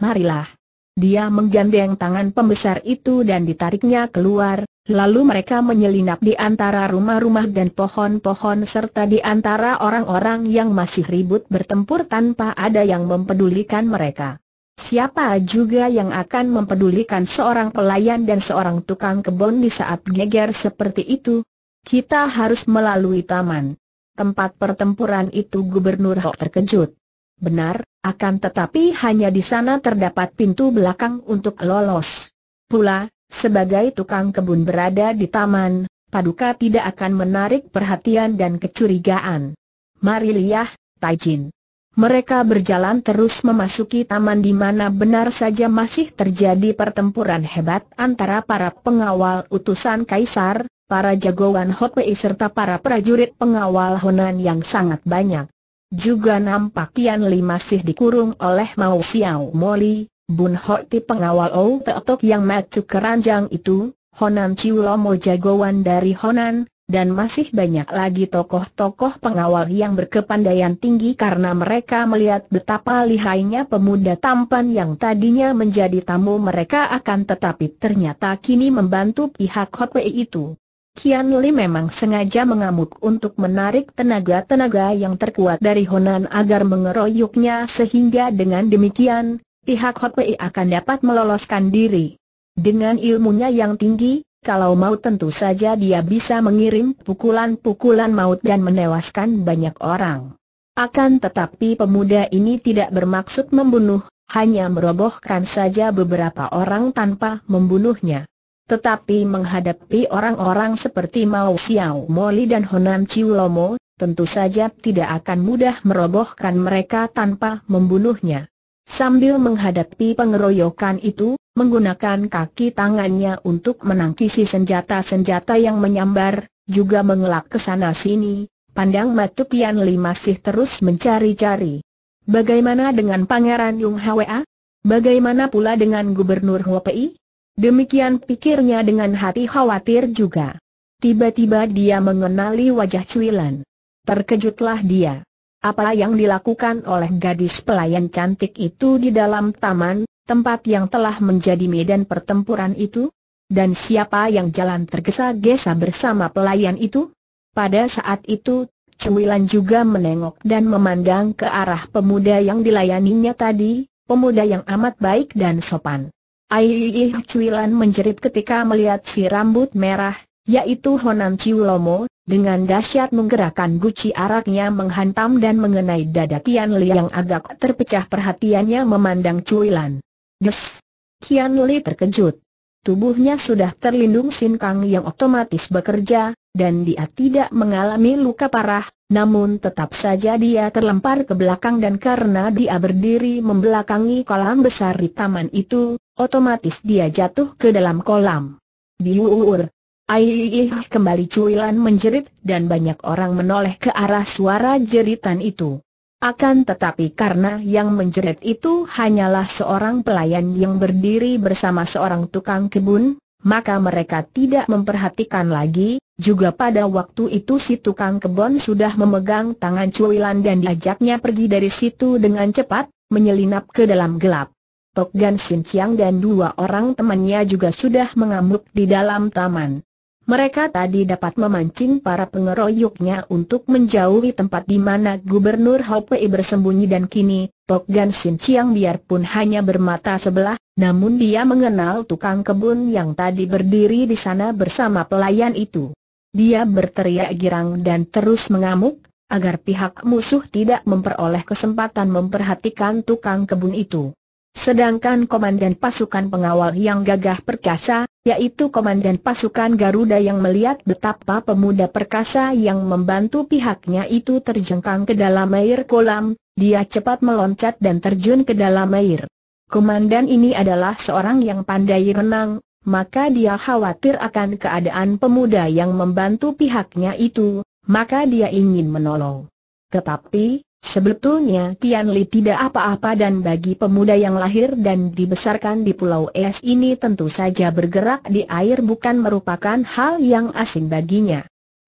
marilah. Dia menggandeng tangan pembesar itu dan ditariknya keluar, lalu mereka menyelinap di antara rumah-rumah dan pohon-pohon serta di antara orang-orang yang masih ribut bertempur tanpa ada yang mempedulikan mereka. Siapa juga yang akan mempedulikan seorang pelayan dan seorang tukang kebun di saat geger seperti itu? Kita harus melalui taman. Tempat pertempuran itu Gubernur Ho terkejut. Benar, akan tetapi hanya di sana terdapat pintu belakang untuk lolos. Pula, sebagai tukang kebun berada di taman, Paduka tidak akan menarik perhatian dan kecurigaan. Mari liah, Taijin. Mereka berjalan terus memasuki taman di mana benar saja masih terjadi pertempuran hebat antara para pengawal utusan kaisar, para jagoan Hopei serta para prajurit pengawal Honan yang sangat banyak. Juga nampak Tian Li masih dikurung oleh Mao Xiao Moli, Bun Ti pengawal Ou Teotok yang maju keranjang itu, Honan Chiu Chiulomo jagoan dari Honan, dan masih banyak lagi tokoh-tokoh pengawal yang berkepandaian tinggi karena mereka melihat betapa lihainya pemuda tampan yang tadinya menjadi tamu mereka akan tetapi ternyata kini membantu pihak HPI itu. Kian Li memang sengaja mengamuk untuk menarik tenaga-tenaga yang terkuat dari Honan agar mengeroyoknya sehingga dengan demikian, pihak Hotwei akan dapat meloloskan diri. Dengan ilmunya yang tinggi, kalau mau tentu saja dia bisa mengirim pukulan-pukulan maut dan menewaskan banyak orang. Akan tetapi pemuda ini tidak bermaksud membunuh, hanya merobohkan saja beberapa orang tanpa membunuhnya. Tetapi menghadapi orang-orang seperti Mao Xiao Moli dan Honan Lomo, tentu saja tidak akan mudah merobohkan mereka tanpa membunuhnya. Sambil menghadapi pengeroyokan itu, menggunakan kaki tangannya untuk menangkisi senjata-senjata yang menyambar, juga mengelak ke sana sini, pandang Matu Pian Li masih terus mencari-cari. Bagaimana dengan Pangeran Yung Hwa? Bagaimana pula dengan Gubernur Hwa Pei? Demikian pikirnya dengan hati khawatir juga. Tiba-tiba dia mengenali wajah cuilan. Terkejutlah dia. Apa yang dilakukan oleh gadis pelayan cantik itu di dalam taman, tempat yang telah menjadi medan pertempuran itu? Dan siapa yang jalan tergesa-gesa bersama pelayan itu? Pada saat itu, Cuilan juga menengok dan memandang ke arah pemuda yang dilayaninya tadi, pemuda yang amat baik dan sopan. Aiih Cuilan menjerit ketika melihat si rambut merah, yaitu Honan Ciulomo, dengan dahsyat menggerakkan guci araknya menghantam dan mengenai dada Tian Li yang agak terpecah perhatiannya memandang Cuilan. Des! Tian Li terkejut. Tubuhnya sudah terlindung sinkang yang otomatis bekerja, dan dia tidak mengalami luka parah, namun tetap saja dia terlempar ke belakang dan karena dia berdiri membelakangi kolam besar di taman itu, Otomatis dia jatuh ke dalam kolam. Diuur. Aiih kembali cuilan menjerit dan banyak orang menoleh ke arah suara jeritan itu. Akan tetapi karena yang menjerit itu hanyalah seorang pelayan yang berdiri bersama seorang tukang kebun, maka mereka tidak memperhatikan lagi, juga pada waktu itu si tukang kebun sudah memegang tangan Cuilan dan diajaknya pergi dari situ dengan cepat, menyelinap ke dalam gelap. Tok Gan Sin Chiang dan dua orang temannya juga sudah mengamuk di dalam taman. Mereka tadi dapat memancing para pengeroyoknya untuk menjauhi tempat di mana Gubernur Hopei bersembunyi dan kini, Tok Gan Sin Chiang biarpun hanya bermata sebelah, namun dia mengenal tukang kebun yang tadi berdiri di sana bersama pelayan itu. Dia berteriak girang dan terus mengamuk, agar pihak musuh tidak memperoleh kesempatan memperhatikan tukang kebun itu. Sedangkan komandan pasukan pengawal yang gagah perkasa, yaitu komandan pasukan Garuda yang melihat betapa pemuda perkasa yang membantu pihaknya itu terjengkang ke dalam air kolam, dia cepat meloncat dan terjun ke dalam air. Komandan ini adalah seorang yang pandai renang, maka dia khawatir akan keadaan pemuda yang membantu pihaknya itu, maka dia ingin menolong. Tetapi, Sebetulnya Tian Li tidak apa-apa dan bagi pemuda yang lahir dan dibesarkan di Pulau Es ini tentu saja bergerak di air bukan merupakan hal yang asing baginya.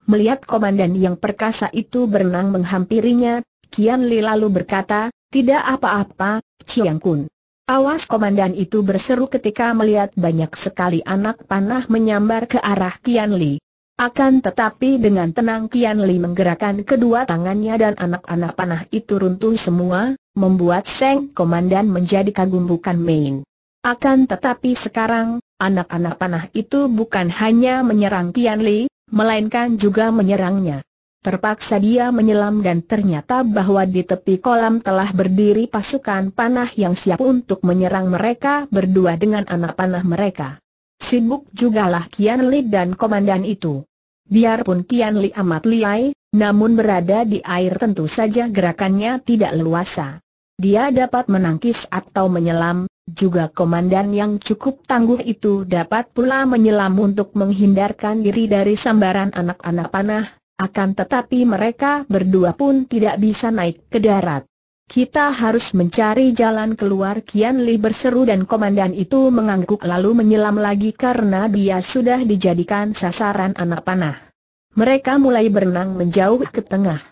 Melihat komandan yang perkasa itu berenang menghampirinya, Tian Li lalu berkata, tidak apa-apa, Chiang Kun. Awas komandan itu berseru ketika melihat banyak sekali anak panah menyambar ke arah Tian Li. Akan tetapi dengan tenang Kian Li menggerakkan kedua tangannya dan anak-anak panah itu runtuh semua, membuat Seng Komandan menjadi kagum bukan main. Akan tetapi sekarang, anak-anak panah itu bukan hanya menyerang Kian Li, melainkan juga menyerangnya. Terpaksa dia menyelam dan ternyata bahwa di tepi kolam telah berdiri pasukan panah yang siap untuk menyerang mereka berdua dengan anak panah mereka. Sibuk jugalah Kian Li dan komandan itu. Biarpun Tian Li amat liai, namun berada di air tentu saja gerakannya tidak leluasa. Dia dapat menangkis atau menyelam, juga komandan yang cukup tangguh itu dapat pula menyelam untuk menghindarkan diri dari sambaran anak-anak panah, akan tetapi mereka berdua pun tidak bisa naik ke darat. Kita harus mencari jalan keluar Kian Li berseru dan komandan itu mengangguk lalu menyelam lagi karena dia sudah dijadikan sasaran anak panah. Mereka mulai berenang menjauh ke tengah.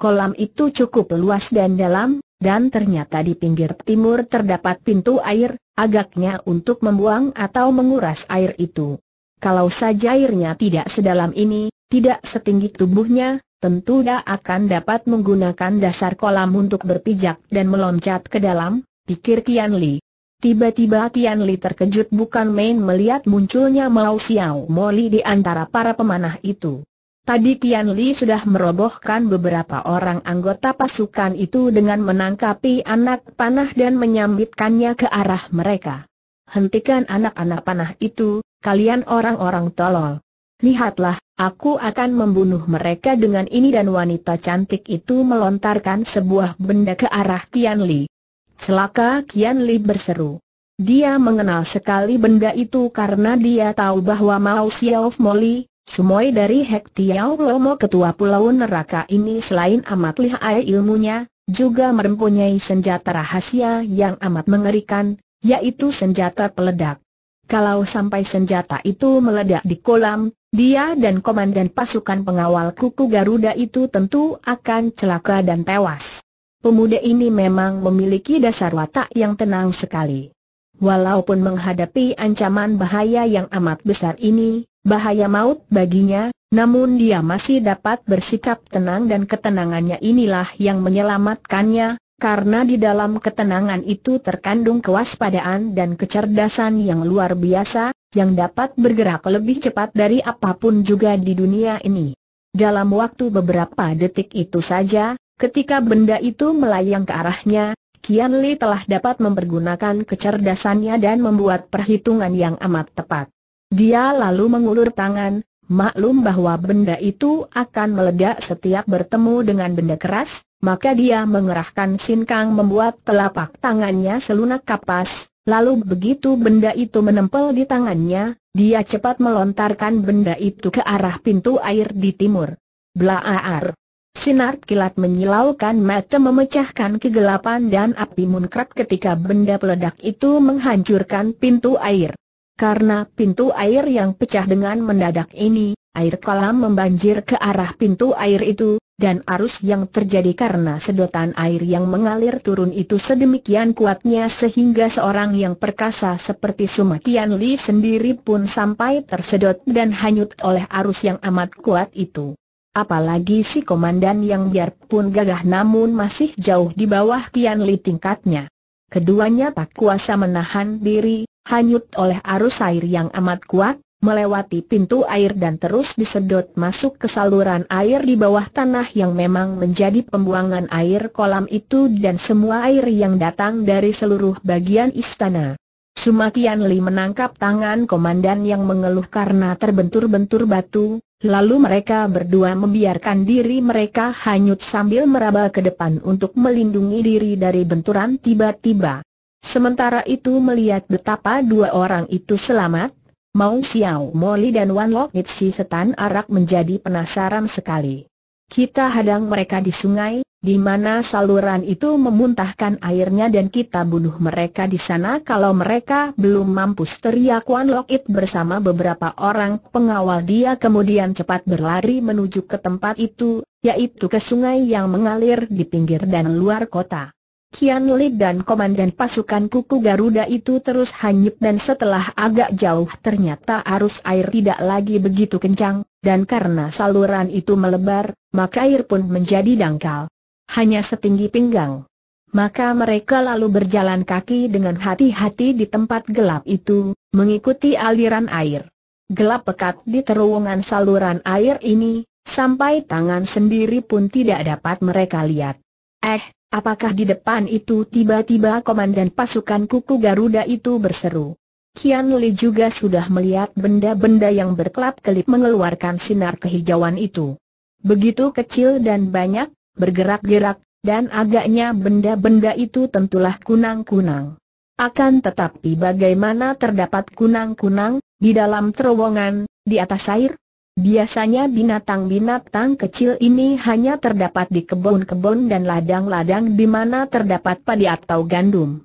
Kolam itu cukup luas dan dalam, dan ternyata di pinggir timur terdapat pintu air, agaknya untuk membuang atau menguras air itu. Kalau saja airnya tidak sedalam ini, tidak setinggi tubuhnya, tentu dia akan dapat menggunakan dasar kolam untuk berpijak dan meloncat ke dalam, pikir Tian Li. Tiba-tiba Tian Li terkejut bukan main melihat munculnya Mao Xiao Moli di antara para pemanah itu. Tadi Tian Li sudah merobohkan beberapa orang anggota pasukan itu dengan menangkapi anak panah dan menyambitkannya ke arah mereka. Hentikan anak-anak panah itu, kalian orang-orang tolol. Lihatlah, Aku akan membunuh mereka dengan ini dan wanita cantik itu melontarkan sebuah benda ke arah Tian Li. Celaka Tian Li berseru. Dia mengenal sekali benda itu karena dia tahu bahwa Mao Xiao Moli, Sumoy dari Hek Tiao Lomo ketua pulau neraka ini selain amat lihai ilmunya, juga mempunyai senjata rahasia yang amat mengerikan, yaitu senjata peledak. Kalau sampai senjata itu meledak di kolam, dia dan komandan pasukan pengawal kuku Garuda itu tentu akan celaka dan tewas. Pemuda ini memang memiliki dasar watak yang tenang sekali. Walaupun menghadapi ancaman bahaya yang amat besar ini, bahaya maut baginya, namun dia masih dapat bersikap tenang dan ketenangannya inilah yang menyelamatkannya, karena di dalam ketenangan itu terkandung kewaspadaan dan kecerdasan yang luar biasa, yang dapat bergerak lebih cepat dari apapun juga di dunia ini. Dalam waktu beberapa detik itu saja, ketika benda itu melayang ke arahnya, Kian Li telah dapat mempergunakan kecerdasannya dan membuat perhitungan yang amat tepat. Dia lalu mengulur tangan, maklum bahwa benda itu akan meledak setiap bertemu dengan benda keras, maka dia mengerahkan Kang membuat telapak tangannya selunak kapas, Lalu begitu benda itu menempel di tangannya, dia cepat melontarkan benda itu ke arah pintu air di timur. Blaar! Sinar kilat menyilaukan mata memecahkan kegelapan dan api munkrat ketika benda peledak itu menghancurkan pintu air. Karena pintu air yang pecah dengan mendadak ini, air kolam membanjir ke arah pintu air itu, dan arus yang terjadi karena sedotan air yang mengalir turun itu sedemikian kuatnya sehingga seorang yang perkasa seperti Sumatian Li sendiri pun sampai tersedot dan hanyut oleh arus yang amat kuat itu. Apalagi si komandan yang biarpun gagah namun masih jauh di bawah Kian Li tingkatnya. Keduanya tak kuasa menahan diri, hanyut oleh arus air yang amat kuat, melewati pintu air dan terus disedot masuk ke saluran air di bawah tanah yang memang menjadi pembuangan air kolam itu dan semua air yang datang dari seluruh bagian istana. Sumakian Li menangkap tangan komandan yang mengeluh karena terbentur-bentur batu, lalu mereka berdua membiarkan diri mereka hanyut sambil meraba ke depan untuk melindungi diri dari benturan tiba-tiba. Sementara itu melihat betapa dua orang itu selamat, Mau Xiao Moli dan Wan Lok Nitsi setan arak menjadi penasaran sekali. Kita hadang mereka di sungai, di mana saluran itu memuntahkan airnya dan kita bunuh mereka di sana kalau mereka belum mampu teriak Wan Lok It bersama beberapa orang pengawal dia kemudian cepat berlari menuju ke tempat itu, yaitu ke sungai yang mengalir di pinggir dan luar kota. Kian Li dan komandan pasukan kuku Garuda itu terus hanyut dan setelah agak jauh ternyata arus air tidak lagi begitu kencang, dan karena saluran itu melebar, maka air pun menjadi dangkal. Hanya setinggi pinggang. Maka mereka lalu berjalan kaki dengan hati-hati di tempat gelap itu, mengikuti aliran air. Gelap pekat di terowongan saluran air ini, sampai tangan sendiri pun tidak dapat mereka lihat. Eh, Apakah di depan itu tiba-tiba komandan pasukan kuku Garuda itu berseru? Kian Li juga sudah melihat benda-benda yang berkelap-kelip mengeluarkan sinar kehijauan itu. Begitu kecil dan banyak, bergerak-gerak, dan agaknya benda-benda itu tentulah kunang-kunang. Akan tetapi bagaimana terdapat kunang-kunang, di dalam terowongan, di atas air? Biasanya binatang-binatang kecil ini hanya terdapat di kebun-kebun dan ladang-ladang di mana terdapat padi atau gandum.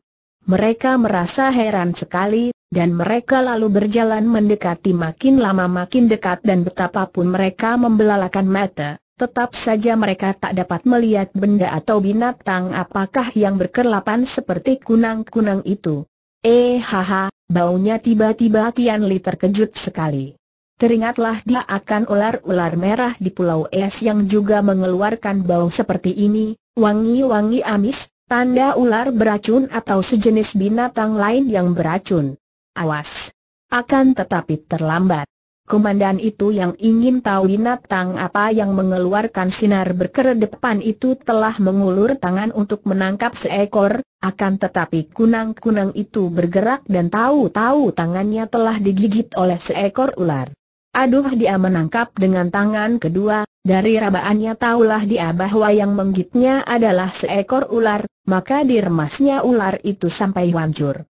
Mereka merasa heran sekali, dan mereka lalu berjalan mendekati makin lama makin dekat dan betapapun mereka membelalakan mata, tetap saja mereka tak dapat melihat benda atau binatang apakah yang berkerlapan seperti kunang-kunang itu. Eh haha, baunya tiba-tiba Tian Li terkejut sekali teringatlah dia akan ular-ular merah di Pulau Es yang juga mengeluarkan bau seperti ini, wangi-wangi amis, tanda ular beracun atau sejenis binatang lain yang beracun. Awas! Akan tetapi terlambat. Komandan itu yang ingin tahu binatang apa yang mengeluarkan sinar berkeredepan itu telah mengulur tangan untuk menangkap seekor, akan tetapi kunang-kunang itu bergerak dan tahu-tahu tangannya telah digigit oleh seekor ular. Aduh dia menangkap dengan tangan kedua, dari rabaannya taulah dia bahwa yang menggitnya adalah seekor ular, maka diremasnya ular itu sampai hancur.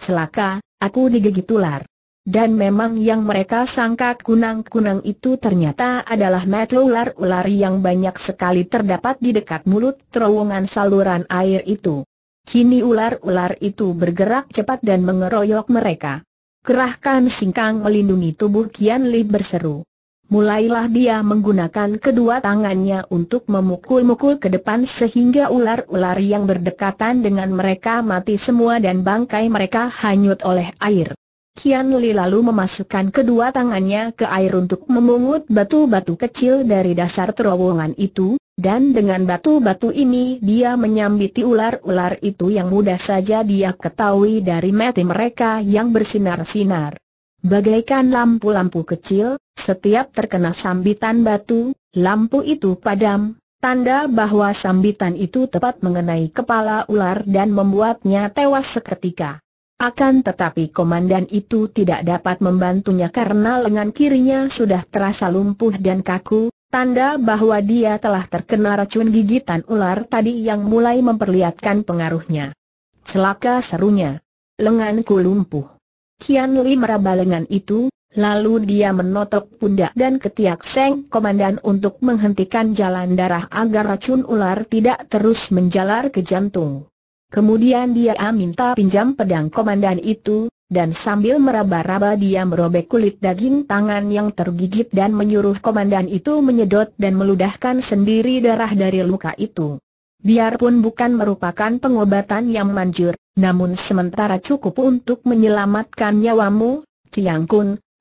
Celaka, aku digigit ular. Dan memang yang mereka sangka kunang-kunang itu ternyata adalah metu ular-ular yang banyak sekali terdapat di dekat mulut terowongan saluran air itu. Kini ular-ular itu bergerak cepat dan mengeroyok mereka. Kerahkan singkang melindungi tubuh Kian Li berseru. Mulailah dia menggunakan kedua tangannya untuk memukul-mukul ke depan sehingga ular-ular yang berdekatan dengan mereka mati semua dan bangkai mereka hanyut oleh air. Kian Li lalu memasukkan kedua tangannya ke air untuk memungut batu-batu kecil dari dasar terowongan itu, dan dengan batu-batu ini dia menyambiti ular-ular itu yang mudah saja dia ketahui dari mati mereka yang bersinar-sinar. Bagaikan lampu-lampu kecil, setiap terkena sambitan batu, lampu itu padam, tanda bahwa sambitan itu tepat mengenai kepala ular dan membuatnya tewas seketika. Akan tetapi komandan itu tidak dapat membantunya karena lengan kirinya sudah terasa lumpuh dan kaku, Tanda bahwa dia telah terkena racun gigitan ular tadi yang mulai memperlihatkan pengaruhnya. Celaka serunya. Lenganku lumpuh. Kian Li meraba lengan itu, lalu dia menotok pundak dan ketiak Seng Komandan untuk menghentikan jalan darah agar racun ular tidak terus menjalar ke jantung. Kemudian dia minta pinjam pedang komandan itu, dan sambil meraba-raba dia merobek kulit daging tangan yang tergigit dan menyuruh komandan itu menyedot dan meludahkan sendiri darah dari luka itu. Biarpun bukan merupakan pengobatan yang manjur, namun sementara cukup untuk menyelamatkan nyawamu, Ciang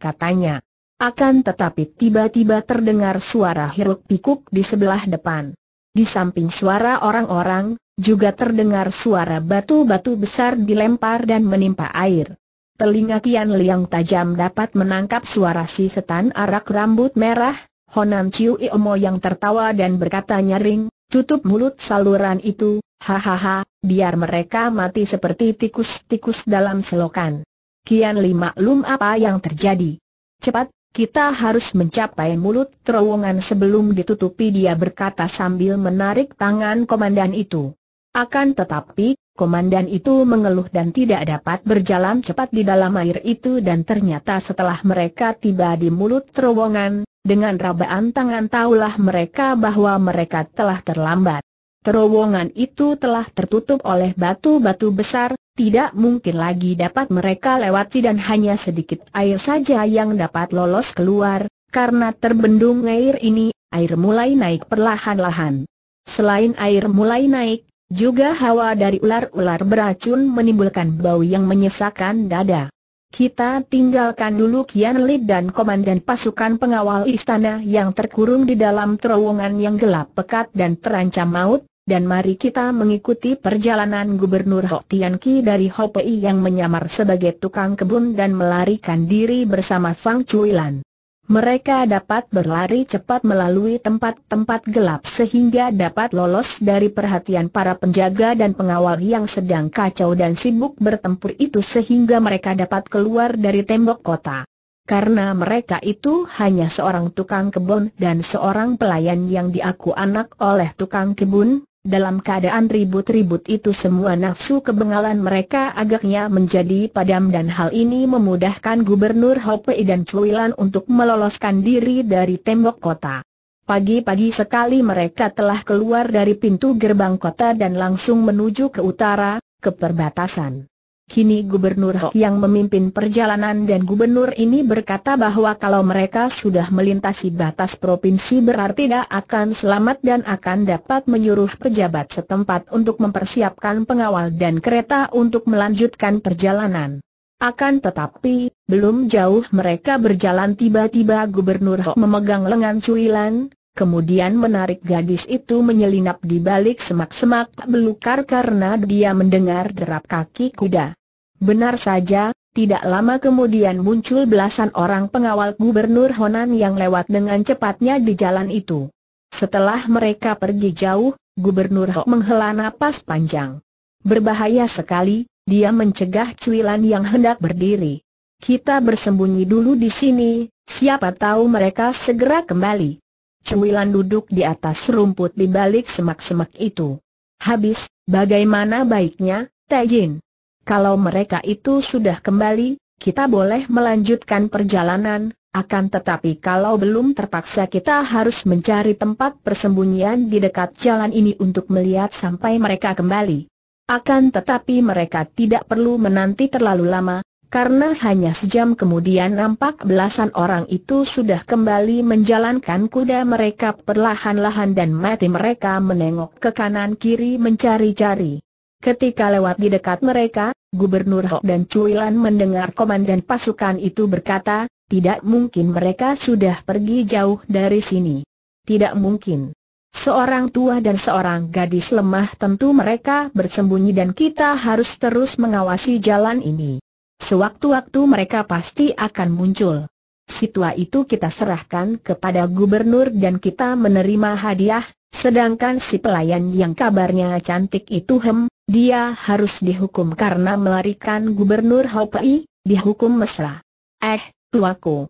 katanya. Akan tetapi tiba-tiba terdengar suara hiruk pikuk di sebelah depan. Di samping suara orang-orang, juga terdengar suara batu-batu besar dilempar dan menimpa air. Telinga Kian Liang tajam dapat menangkap suara si setan arak rambut merah, Honan Chiu Iomo yang tertawa dan berkata nyaring, tutup mulut saluran itu, hahaha, biar mereka mati seperti tikus-tikus dalam selokan. Kian Li maklum apa yang terjadi. Cepat, kita harus mencapai mulut terowongan sebelum ditutupi dia berkata sambil menarik tangan komandan itu. Akan tetapi, Komandan itu mengeluh dan tidak dapat berjalan cepat di dalam air itu dan ternyata setelah mereka tiba di mulut terowongan, dengan rabaan tangan taulah mereka bahwa mereka telah terlambat. Terowongan itu telah tertutup oleh batu-batu besar, tidak mungkin lagi dapat mereka lewati dan hanya sedikit air saja yang dapat lolos keluar, karena terbendung air ini, air mulai naik perlahan-lahan. Selain air mulai naik, juga hawa dari ular-ular beracun menimbulkan bau yang menyesakkan dada. Kita tinggalkan dulu Kian Li dan komandan pasukan pengawal istana yang terkurung di dalam terowongan yang gelap pekat dan terancam maut, dan mari kita mengikuti perjalanan Gubernur Hok Tian Ki dari Pei yang menyamar sebagai tukang kebun dan melarikan diri bersama Fang Cui Lan. Mereka dapat berlari cepat melalui tempat-tempat gelap sehingga dapat lolos dari perhatian para penjaga dan pengawal yang sedang kacau dan sibuk bertempur itu sehingga mereka dapat keluar dari tembok kota. Karena mereka itu hanya seorang tukang kebun dan seorang pelayan yang diaku anak oleh tukang kebun, dalam keadaan ribut-ribut itu semua nafsu kebengalan mereka agaknya menjadi padam dan hal ini memudahkan Gubernur Hopei dan Cuilan untuk meloloskan diri dari tembok kota. Pagi-pagi sekali mereka telah keluar dari pintu gerbang kota dan langsung menuju ke utara, ke perbatasan. Kini Gubernur Ho yang memimpin perjalanan dan gubernur ini berkata bahwa kalau mereka sudah melintasi batas provinsi berarti tidak akan selamat dan akan dapat menyuruh pejabat setempat untuk mempersiapkan pengawal dan kereta untuk melanjutkan perjalanan. Akan tetapi, belum jauh mereka berjalan tiba-tiba Gubernur Ho memegang lengan Cui Lan, Kemudian menarik gadis itu menyelinap di balik semak-semak belukar karena dia mendengar derap kaki kuda. Benar saja, tidak lama kemudian muncul belasan orang pengawal gubernur Honan yang lewat dengan cepatnya di jalan itu. Setelah mereka pergi jauh, gubernur Ho menghela napas panjang. Berbahaya sekali, dia mencegah cuilan yang hendak berdiri. Kita bersembunyi dulu di sini, siapa tahu mereka segera kembali. Cuilan duduk di atas rumput di balik semak-semak itu. Habis, bagaimana baiknya, Taijin? Kalau mereka itu sudah kembali, kita boleh melanjutkan perjalanan, akan tetapi kalau belum terpaksa kita harus mencari tempat persembunyian di dekat jalan ini untuk melihat sampai mereka kembali. Akan tetapi mereka tidak perlu menanti terlalu lama, karena hanya sejam kemudian nampak belasan orang itu sudah kembali menjalankan kuda mereka perlahan-lahan dan mati mereka menengok ke kanan kiri mencari-cari. Ketika lewat di dekat mereka, Gubernur Hok dan Cuilan mendengar komandan pasukan itu berkata, tidak mungkin mereka sudah pergi jauh dari sini. Tidak mungkin. Seorang tua dan seorang gadis lemah tentu mereka bersembunyi dan kita harus terus mengawasi jalan ini. Sewaktu-waktu mereka pasti akan muncul. Situa itu kita serahkan kepada gubernur dan kita menerima hadiah, sedangkan si pelayan yang kabarnya cantik itu hem, dia harus dihukum karena melarikan gubernur Hopei, dihukum mesra. Eh, tuaku,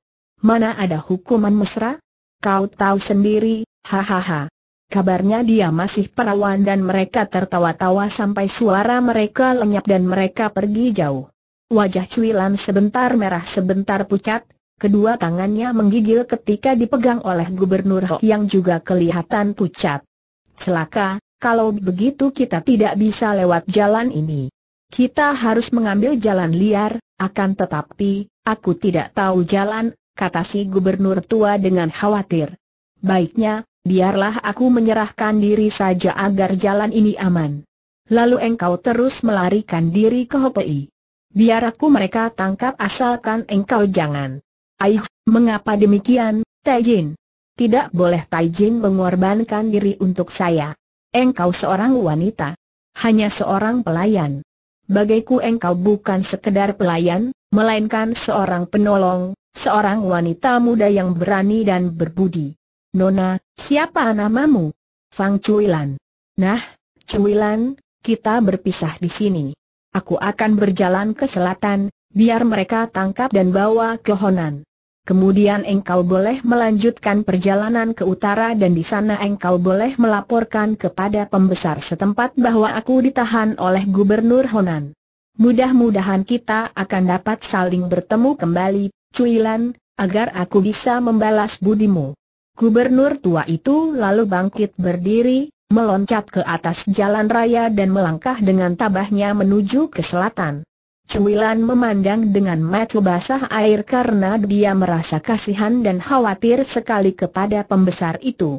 mana ada hukuman mesra? Kau tahu sendiri, hahaha. Kabarnya dia masih perawan dan mereka tertawa-tawa sampai suara mereka lenyap dan mereka pergi jauh. Wajah Cui Lan sebentar merah sebentar pucat, kedua tangannya menggigil ketika dipegang oleh Gubernur Ho yang juga kelihatan pucat. Celaka, kalau begitu kita tidak bisa lewat jalan ini. Kita harus mengambil jalan liar, akan tetapi, aku tidak tahu jalan, kata si gubernur tua dengan khawatir. Baiknya, biarlah aku menyerahkan diri saja agar jalan ini aman. Lalu engkau terus melarikan diri ke Hopei biar aku mereka tangkap asalkan engkau jangan. Aih, mengapa demikian, Taijin? Tidak boleh Taijin mengorbankan diri untuk saya. Engkau seorang wanita. Hanya seorang pelayan. bagiku engkau bukan sekedar pelayan, melainkan seorang penolong, seorang wanita muda yang berani dan berbudi. Nona, siapa namamu? Fang Cuilan. Nah, Cuilan, kita berpisah di sini. Aku akan berjalan ke selatan, biar mereka tangkap dan bawa ke Honan. Kemudian engkau boleh melanjutkan perjalanan ke utara dan di sana engkau boleh melaporkan kepada pembesar setempat bahwa aku ditahan oleh Gubernur Honan. Mudah-mudahan kita akan dapat saling bertemu kembali, Cuilan, agar aku bisa membalas budimu. Gubernur tua itu lalu bangkit berdiri, meloncat ke atas jalan raya dan melangkah dengan tabahnya menuju ke selatan. Cuilan memandang dengan mata basah air karena dia merasa kasihan dan khawatir sekali kepada pembesar itu.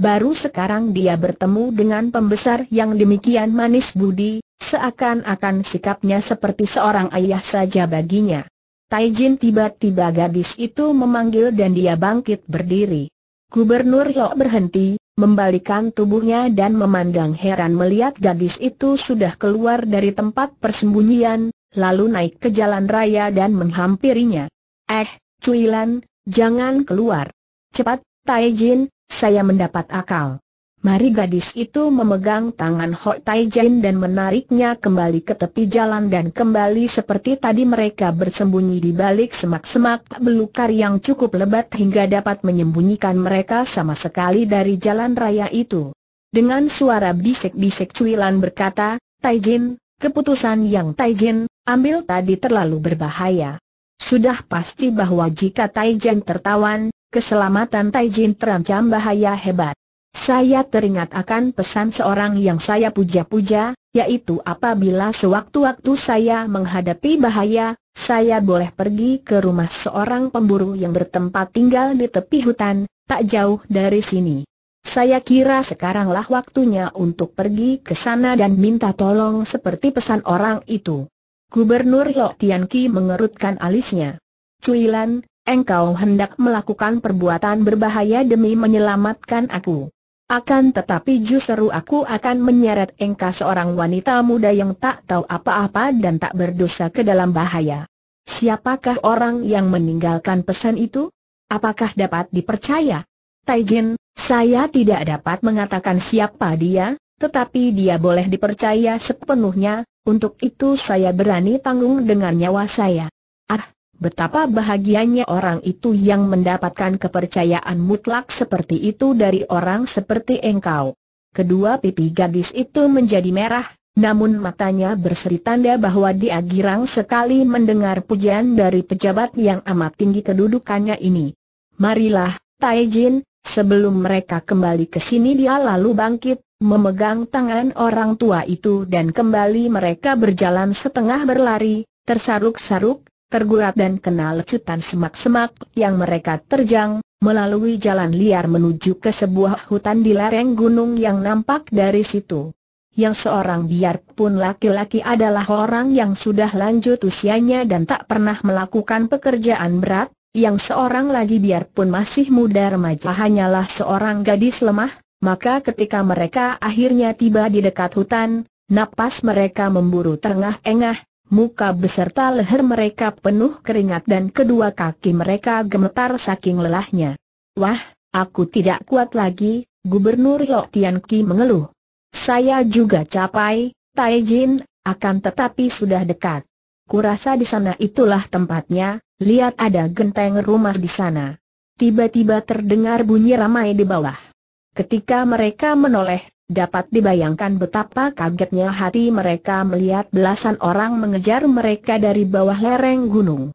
Baru sekarang dia bertemu dengan pembesar yang demikian manis budi, seakan-akan sikapnya seperti seorang ayah saja baginya. Taijin tiba-tiba gadis itu memanggil dan dia bangkit berdiri. Gubernur Lo berhenti, membalikan tubuhnya dan memandang heran melihat gadis itu sudah keluar dari tempat persembunyian, lalu naik ke jalan raya dan menghampirinya. Eh, Cuilan, jangan keluar. Cepat, Taijin, saya mendapat akal. Mari gadis itu memegang tangan Hok Tai Jin dan menariknya kembali ke tepi jalan dan kembali seperti tadi mereka bersembunyi di balik semak-semak belukar yang cukup lebat hingga dapat menyembunyikan mereka sama sekali dari jalan raya itu. Dengan suara bisik-bisik cuilan berkata, Tai Jin, keputusan yang Tai Jin ambil tadi terlalu berbahaya. Sudah pasti bahwa jika Tai Jin tertawan, keselamatan Tai Jin terancam bahaya hebat. Saya teringat akan pesan seorang yang saya puja-puja, yaitu apabila sewaktu-waktu saya menghadapi bahaya, saya boleh pergi ke rumah seorang pemburu yang bertempat tinggal di tepi hutan, tak jauh dari sini. Saya kira sekaranglah waktunya untuk pergi ke sana dan minta tolong seperti pesan orang itu. Gubernur Lok Tian mengerutkan alisnya. Cuilan, engkau hendak melakukan perbuatan berbahaya demi menyelamatkan aku. Akan tetapi justru aku akan menyeret engkau seorang wanita muda yang tak tahu apa-apa dan tak berdosa ke dalam bahaya. Siapakah orang yang meninggalkan pesan itu? Apakah dapat dipercaya? Taijin, saya tidak dapat mengatakan siapa dia, tetapi dia boleh dipercaya sepenuhnya, untuk itu saya berani tanggung dengan nyawa saya. Ah, Betapa bahagianya orang itu yang mendapatkan kepercayaan mutlak seperti itu dari orang seperti engkau. Kedua pipi gadis itu menjadi merah, namun matanya berseri tanda bahwa dia girang sekali mendengar pujian dari pejabat yang amat tinggi kedudukannya ini. Marilah, Taijin, sebelum mereka kembali ke sini dia lalu bangkit, memegang tangan orang tua itu dan kembali mereka berjalan setengah berlari, tersaruk-saruk, tergurat dan kenal lecutan semak-semak yang mereka terjang, melalui jalan liar menuju ke sebuah hutan di lereng gunung yang nampak dari situ. Yang seorang biarpun laki-laki adalah orang yang sudah lanjut usianya dan tak pernah melakukan pekerjaan berat, yang seorang lagi biarpun masih muda remaja hanyalah seorang gadis lemah, maka ketika mereka akhirnya tiba di dekat hutan, napas mereka memburu tengah engah Muka beserta leher mereka penuh keringat dan kedua kaki mereka gemetar saking lelahnya. Wah, aku tidak kuat lagi, Gubernur Yok Tian Ki mengeluh. Saya juga capai, Tai Jin, akan tetapi sudah dekat. Kurasa di sana itulah tempatnya, lihat ada genteng rumah di sana. Tiba-tiba terdengar bunyi ramai di bawah. Ketika mereka menoleh, Dapat dibayangkan betapa kagetnya hati mereka melihat belasan orang mengejar mereka dari bawah lereng gunung.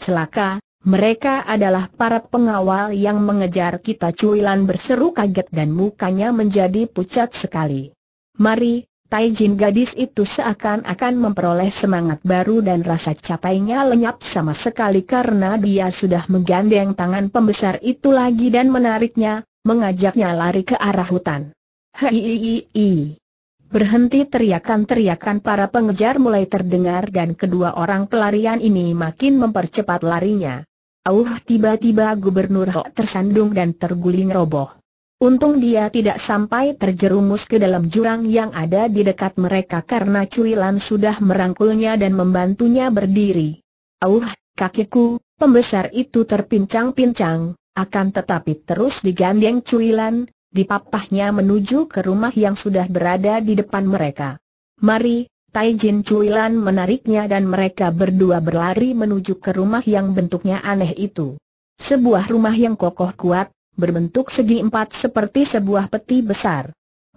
Celaka, mereka adalah para pengawal yang mengejar kita cuilan berseru kaget dan mukanya menjadi pucat sekali. Mari, Taijin gadis itu seakan-akan memperoleh semangat baru dan rasa capainya lenyap sama sekali karena dia sudah menggandeng tangan pembesar itu lagi dan menariknya, mengajaknya lari ke arah hutan. Hiiii. Berhenti teriakan-teriakan para pengejar mulai terdengar dan kedua orang pelarian ini makin mempercepat larinya. Auh tiba-tiba Gubernur Ho tersandung dan terguling roboh. Untung dia tidak sampai terjerumus ke dalam jurang yang ada di dekat mereka karena Cuilan sudah merangkulnya dan membantunya berdiri. Auh, kakiku, pembesar itu terpincang-pincang, akan tetapi terus digandeng Cuilan, dipapahnya menuju ke rumah yang sudah berada di depan mereka. Mari, Tai Jin Lan menariknya dan mereka berdua berlari menuju ke rumah yang bentuknya aneh itu. Sebuah rumah yang kokoh kuat, berbentuk segi empat seperti sebuah peti besar.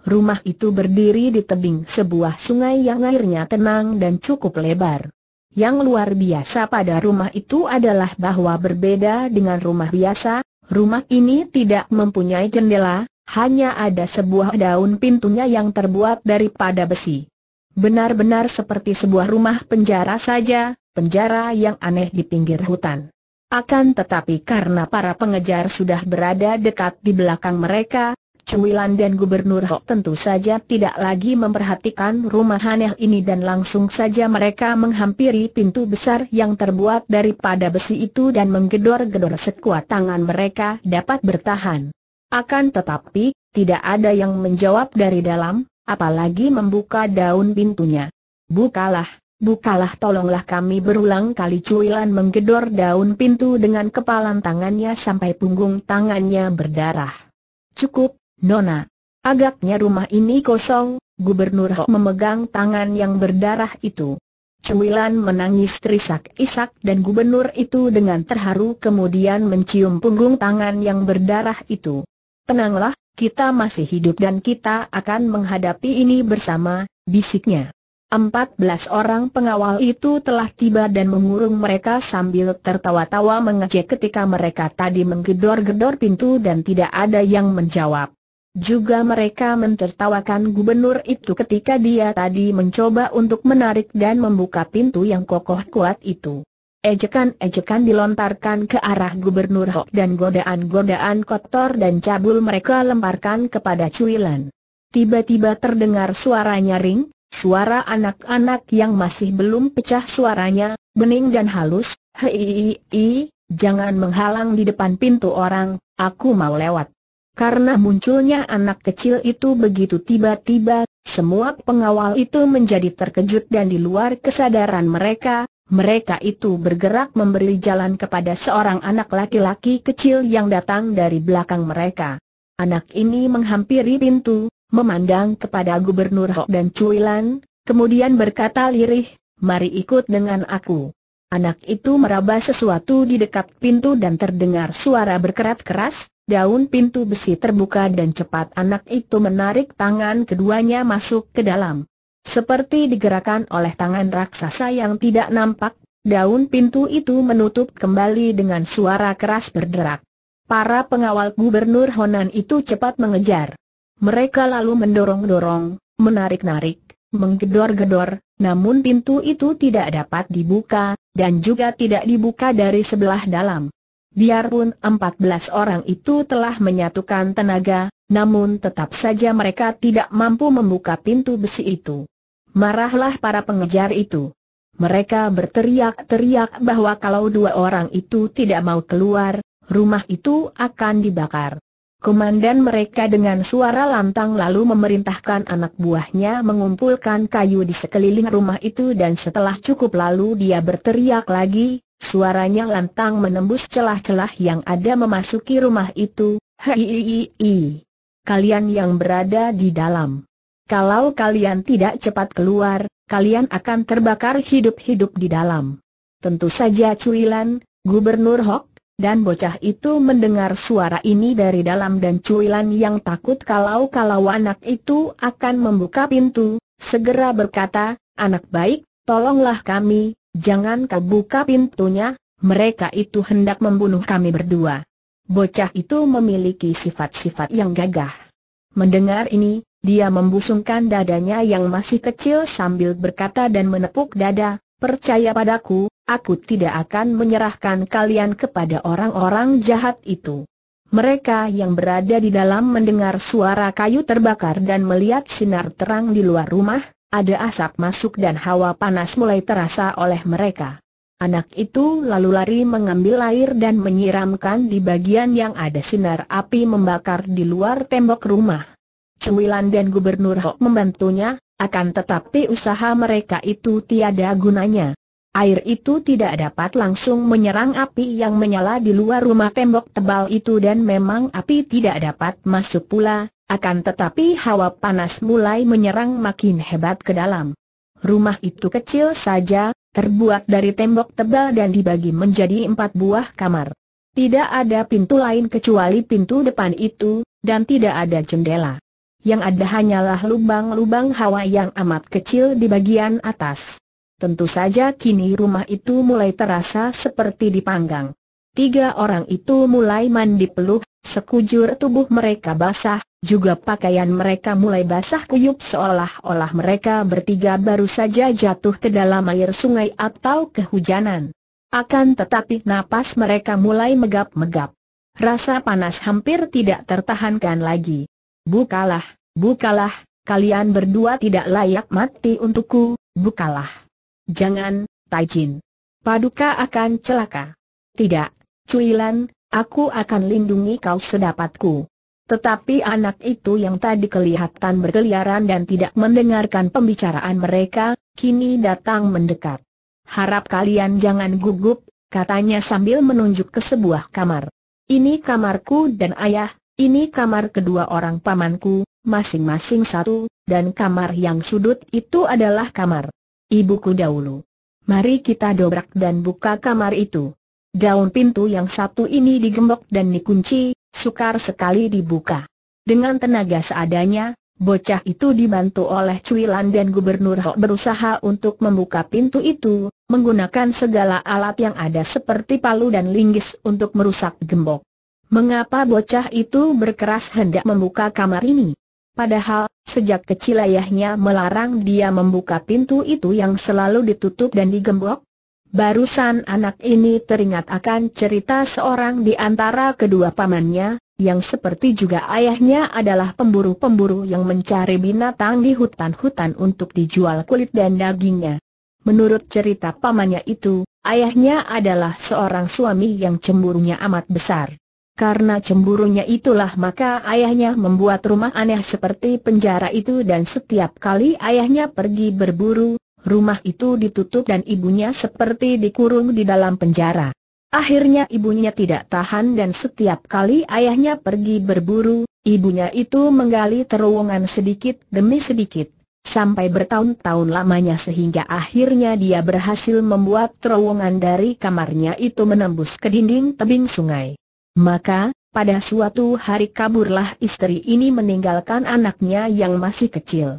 Rumah itu berdiri di tebing sebuah sungai yang airnya tenang dan cukup lebar. Yang luar biasa pada rumah itu adalah bahwa berbeda dengan rumah biasa, rumah ini tidak mempunyai jendela, hanya ada sebuah daun pintunya yang terbuat daripada besi. Benar-benar seperti sebuah rumah penjara saja, penjara yang aneh di pinggir hutan. Akan tetapi karena para pengejar sudah berada dekat di belakang mereka, Cuilan dan Gubernur Hok tentu saja tidak lagi memperhatikan rumah aneh ini dan langsung saja mereka menghampiri pintu besar yang terbuat daripada besi itu dan menggedor-gedor sekuat tangan mereka dapat bertahan. Akan tetapi, tidak ada yang menjawab dari dalam, apalagi membuka daun pintunya. Bukalah, bukalah tolonglah kami berulang kali cuilan menggedor daun pintu dengan kepalan tangannya sampai punggung tangannya berdarah. Cukup, Nona. Agaknya rumah ini kosong, Gubernur Ho memegang tangan yang berdarah itu. Cuilan menangis terisak-isak dan gubernur itu dengan terharu kemudian mencium punggung tangan yang berdarah itu. Tenanglah, kita masih hidup dan kita akan menghadapi ini bersama, bisiknya. Empat belas orang pengawal itu telah tiba dan mengurung mereka sambil tertawa-tawa mengecek ketika mereka tadi menggedor-gedor pintu dan tidak ada yang menjawab. Juga mereka mencertawakan gubernur itu ketika dia tadi mencoba untuk menarik dan membuka pintu yang kokoh kuat itu. Ejekan-ejekan dilontarkan ke arah Gubernur Hok dan godaan-godaan kotor dan cabul mereka lemparkan kepada Cuilan. Tiba-tiba terdengar suara nyaring, suara anak-anak yang masih belum pecah suaranya, bening dan halus, hei, hei, jangan menghalang di depan pintu orang, aku mau lewat. Karena munculnya anak kecil itu begitu tiba-tiba, semua pengawal itu menjadi terkejut dan di luar kesadaran mereka, mereka itu bergerak memberi jalan kepada seorang anak laki-laki kecil yang datang dari belakang mereka. Anak ini menghampiri pintu, memandang kepada Gubernur Hok dan Cuilan, kemudian berkata lirih, mari ikut dengan aku. Anak itu meraba sesuatu di dekat pintu dan terdengar suara berkerat keras, daun pintu besi terbuka dan cepat anak itu menarik tangan keduanya masuk ke dalam. Seperti digerakkan oleh tangan raksasa yang tidak nampak, daun pintu itu menutup kembali dengan suara keras berderak. Para pengawal gubernur Honan itu cepat mengejar. Mereka lalu mendorong-dorong, menarik-narik, menggedor-gedor, namun pintu itu tidak dapat dibuka, dan juga tidak dibuka dari sebelah dalam. Biarpun 14 orang itu telah menyatukan tenaga, namun tetap saja mereka tidak mampu membuka pintu besi itu. Marahlah para pengejar itu. Mereka berteriak-teriak bahwa kalau dua orang itu tidak mau keluar, rumah itu akan dibakar. Komandan mereka dengan suara lantang lalu memerintahkan anak buahnya mengumpulkan kayu di sekeliling rumah itu dan setelah cukup lalu dia berteriak lagi, suaranya lantang menembus celah-celah yang ada memasuki rumah itu, hei, Kalian yang berada di dalam kalau kalian tidak cepat keluar, kalian akan terbakar hidup-hidup di dalam. Tentu saja Cuilan, Gubernur Hok, dan bocah itu mendengar suara ini dari dalam dan cuilan yang takut kalau-kalau anak itu akan membuka pintu, segera berkata, anak baik, tolonglah kami, jangan kau buka pintunya, mereka itu hendak membunuh kami berdua. Bocah itu memiliki sifat-sifat yang gagah. Mendengar ini, dia membusungkan dadanya yang masih kecil sambil berkata dan menepuk dada, percaya padaku, aku tidak akan menyerahkan kalian kepada orang-orang jahat itu. Mereka yang berada di dalam mendengar suara kayu terbakar dan melihat sinar terang di luar rumah, ada asap masuk dan hawa panas mulai terasa oleh mereka. Anak itu lalu lari mengambil air dan menyiramkan di bagian yang ada sinar api membakar di luar tembok rumah. Cuilan dan Gubernur Ho membantunya, akan tetapi usaha mereka itu tiada gunanya. Air itu tidak dapat langsung menyerang api yang menyala di luar rumah tembok tebal itu dan memang api tidak dapat masuk pula, akan tetapi hawa panas mulai menyerang makin hebat ke dalam. Rumah itu kecil saja, terbuat dari tembok tebal dan dibagi menjadi empat buah kamar. Tidak ada pintu lain kecuali pintu depan itu, dan tidak ada jendela yang ada hanyalah lubang-lubang hawa yang amat kecil di bagian atas. Tentu saja kini rumah itu mulai terasa seperti dipanggang. Tiga orang itu mulai mandi peluh, sekujur tubuh mereka basah, juga pakaian mereka mulai basah kuyup seolah-olah mereka bertiga baru saja jatuh ke dalam air sungai atau kehujanan. Akan tetapi napas mereka mulai megap-megap. Rasa panas hampir tidak tertahankan lagi. Bukalah, bukalah, kalian berdua tidak layak mati untukku, bukalah. Jangan, Taijin. Paduka akan celaka. Tidak, Cuilan, aku akan lindungi kau sedapatku. Tetapi anak itu yang tadi kelihatan berkeliaran dan tidak mendengarkan pembicaraan mereka, kini datang mendekat. Harap kalian jangan gugup, katanya sambil menunjuk ke sebuah kamar. Ini kamarku dan ayah, ini kamar kedua orang pamanku, masing-masing satu, dan kamar yang sudut itu adalah kamar ibuku dahulu. Mari kita dobrak dan buka kamar itu. Daun pintu yang satu ini digembok dan dikunci, sukar sekali dibuka. Dengan tenaga seadanya, Bocah itu dibantu oleh Cuilan dan Gubernur Ho berusaha untuk membuka pintu itu, menggunakan segala alat yang ada seperti palu dan linggis untuk merusak gembok. Mengapa bocah itu berkeras hendak membuka kamar ini? Padahal, sejak kecil ayahnya melarang dia membuka pintu itu yang selalu ditutup dan digembok. Barusan anak ini teringat akan cerita seorang di antara kedua pamannya, yang seperti juga ayahnya adalah pemburu-pemburu yang mencari binatang di hutan-hutan untuk dijual kulit dan dagingnya. Menurut cerita pamannya itu, ayahnya adalah seorang suami yang cemburunya amat besar. Karena cemburunya itulah maka ayahnya membuat rumah aneh seperti penjara itu dan setiap kali ayahnya pergi berburu, rumah itu ditutup dan ibunya seperti dikurung di dalam penjara. Akhirnya ibunya tidak tahan dan setiap kali ayahnya pergi berburu, ibunya itu menggali terowongan sedikit demi sedikit. Sampai bertahun-tahun lamanya sehingga akhirnya dia berhasil membuat terowongan dari kamarnya itu menembus ke dinding tebing sungai. Maka, pada suatu hari kaburlah istri ini meninggalkan anaknya yang masih kecil.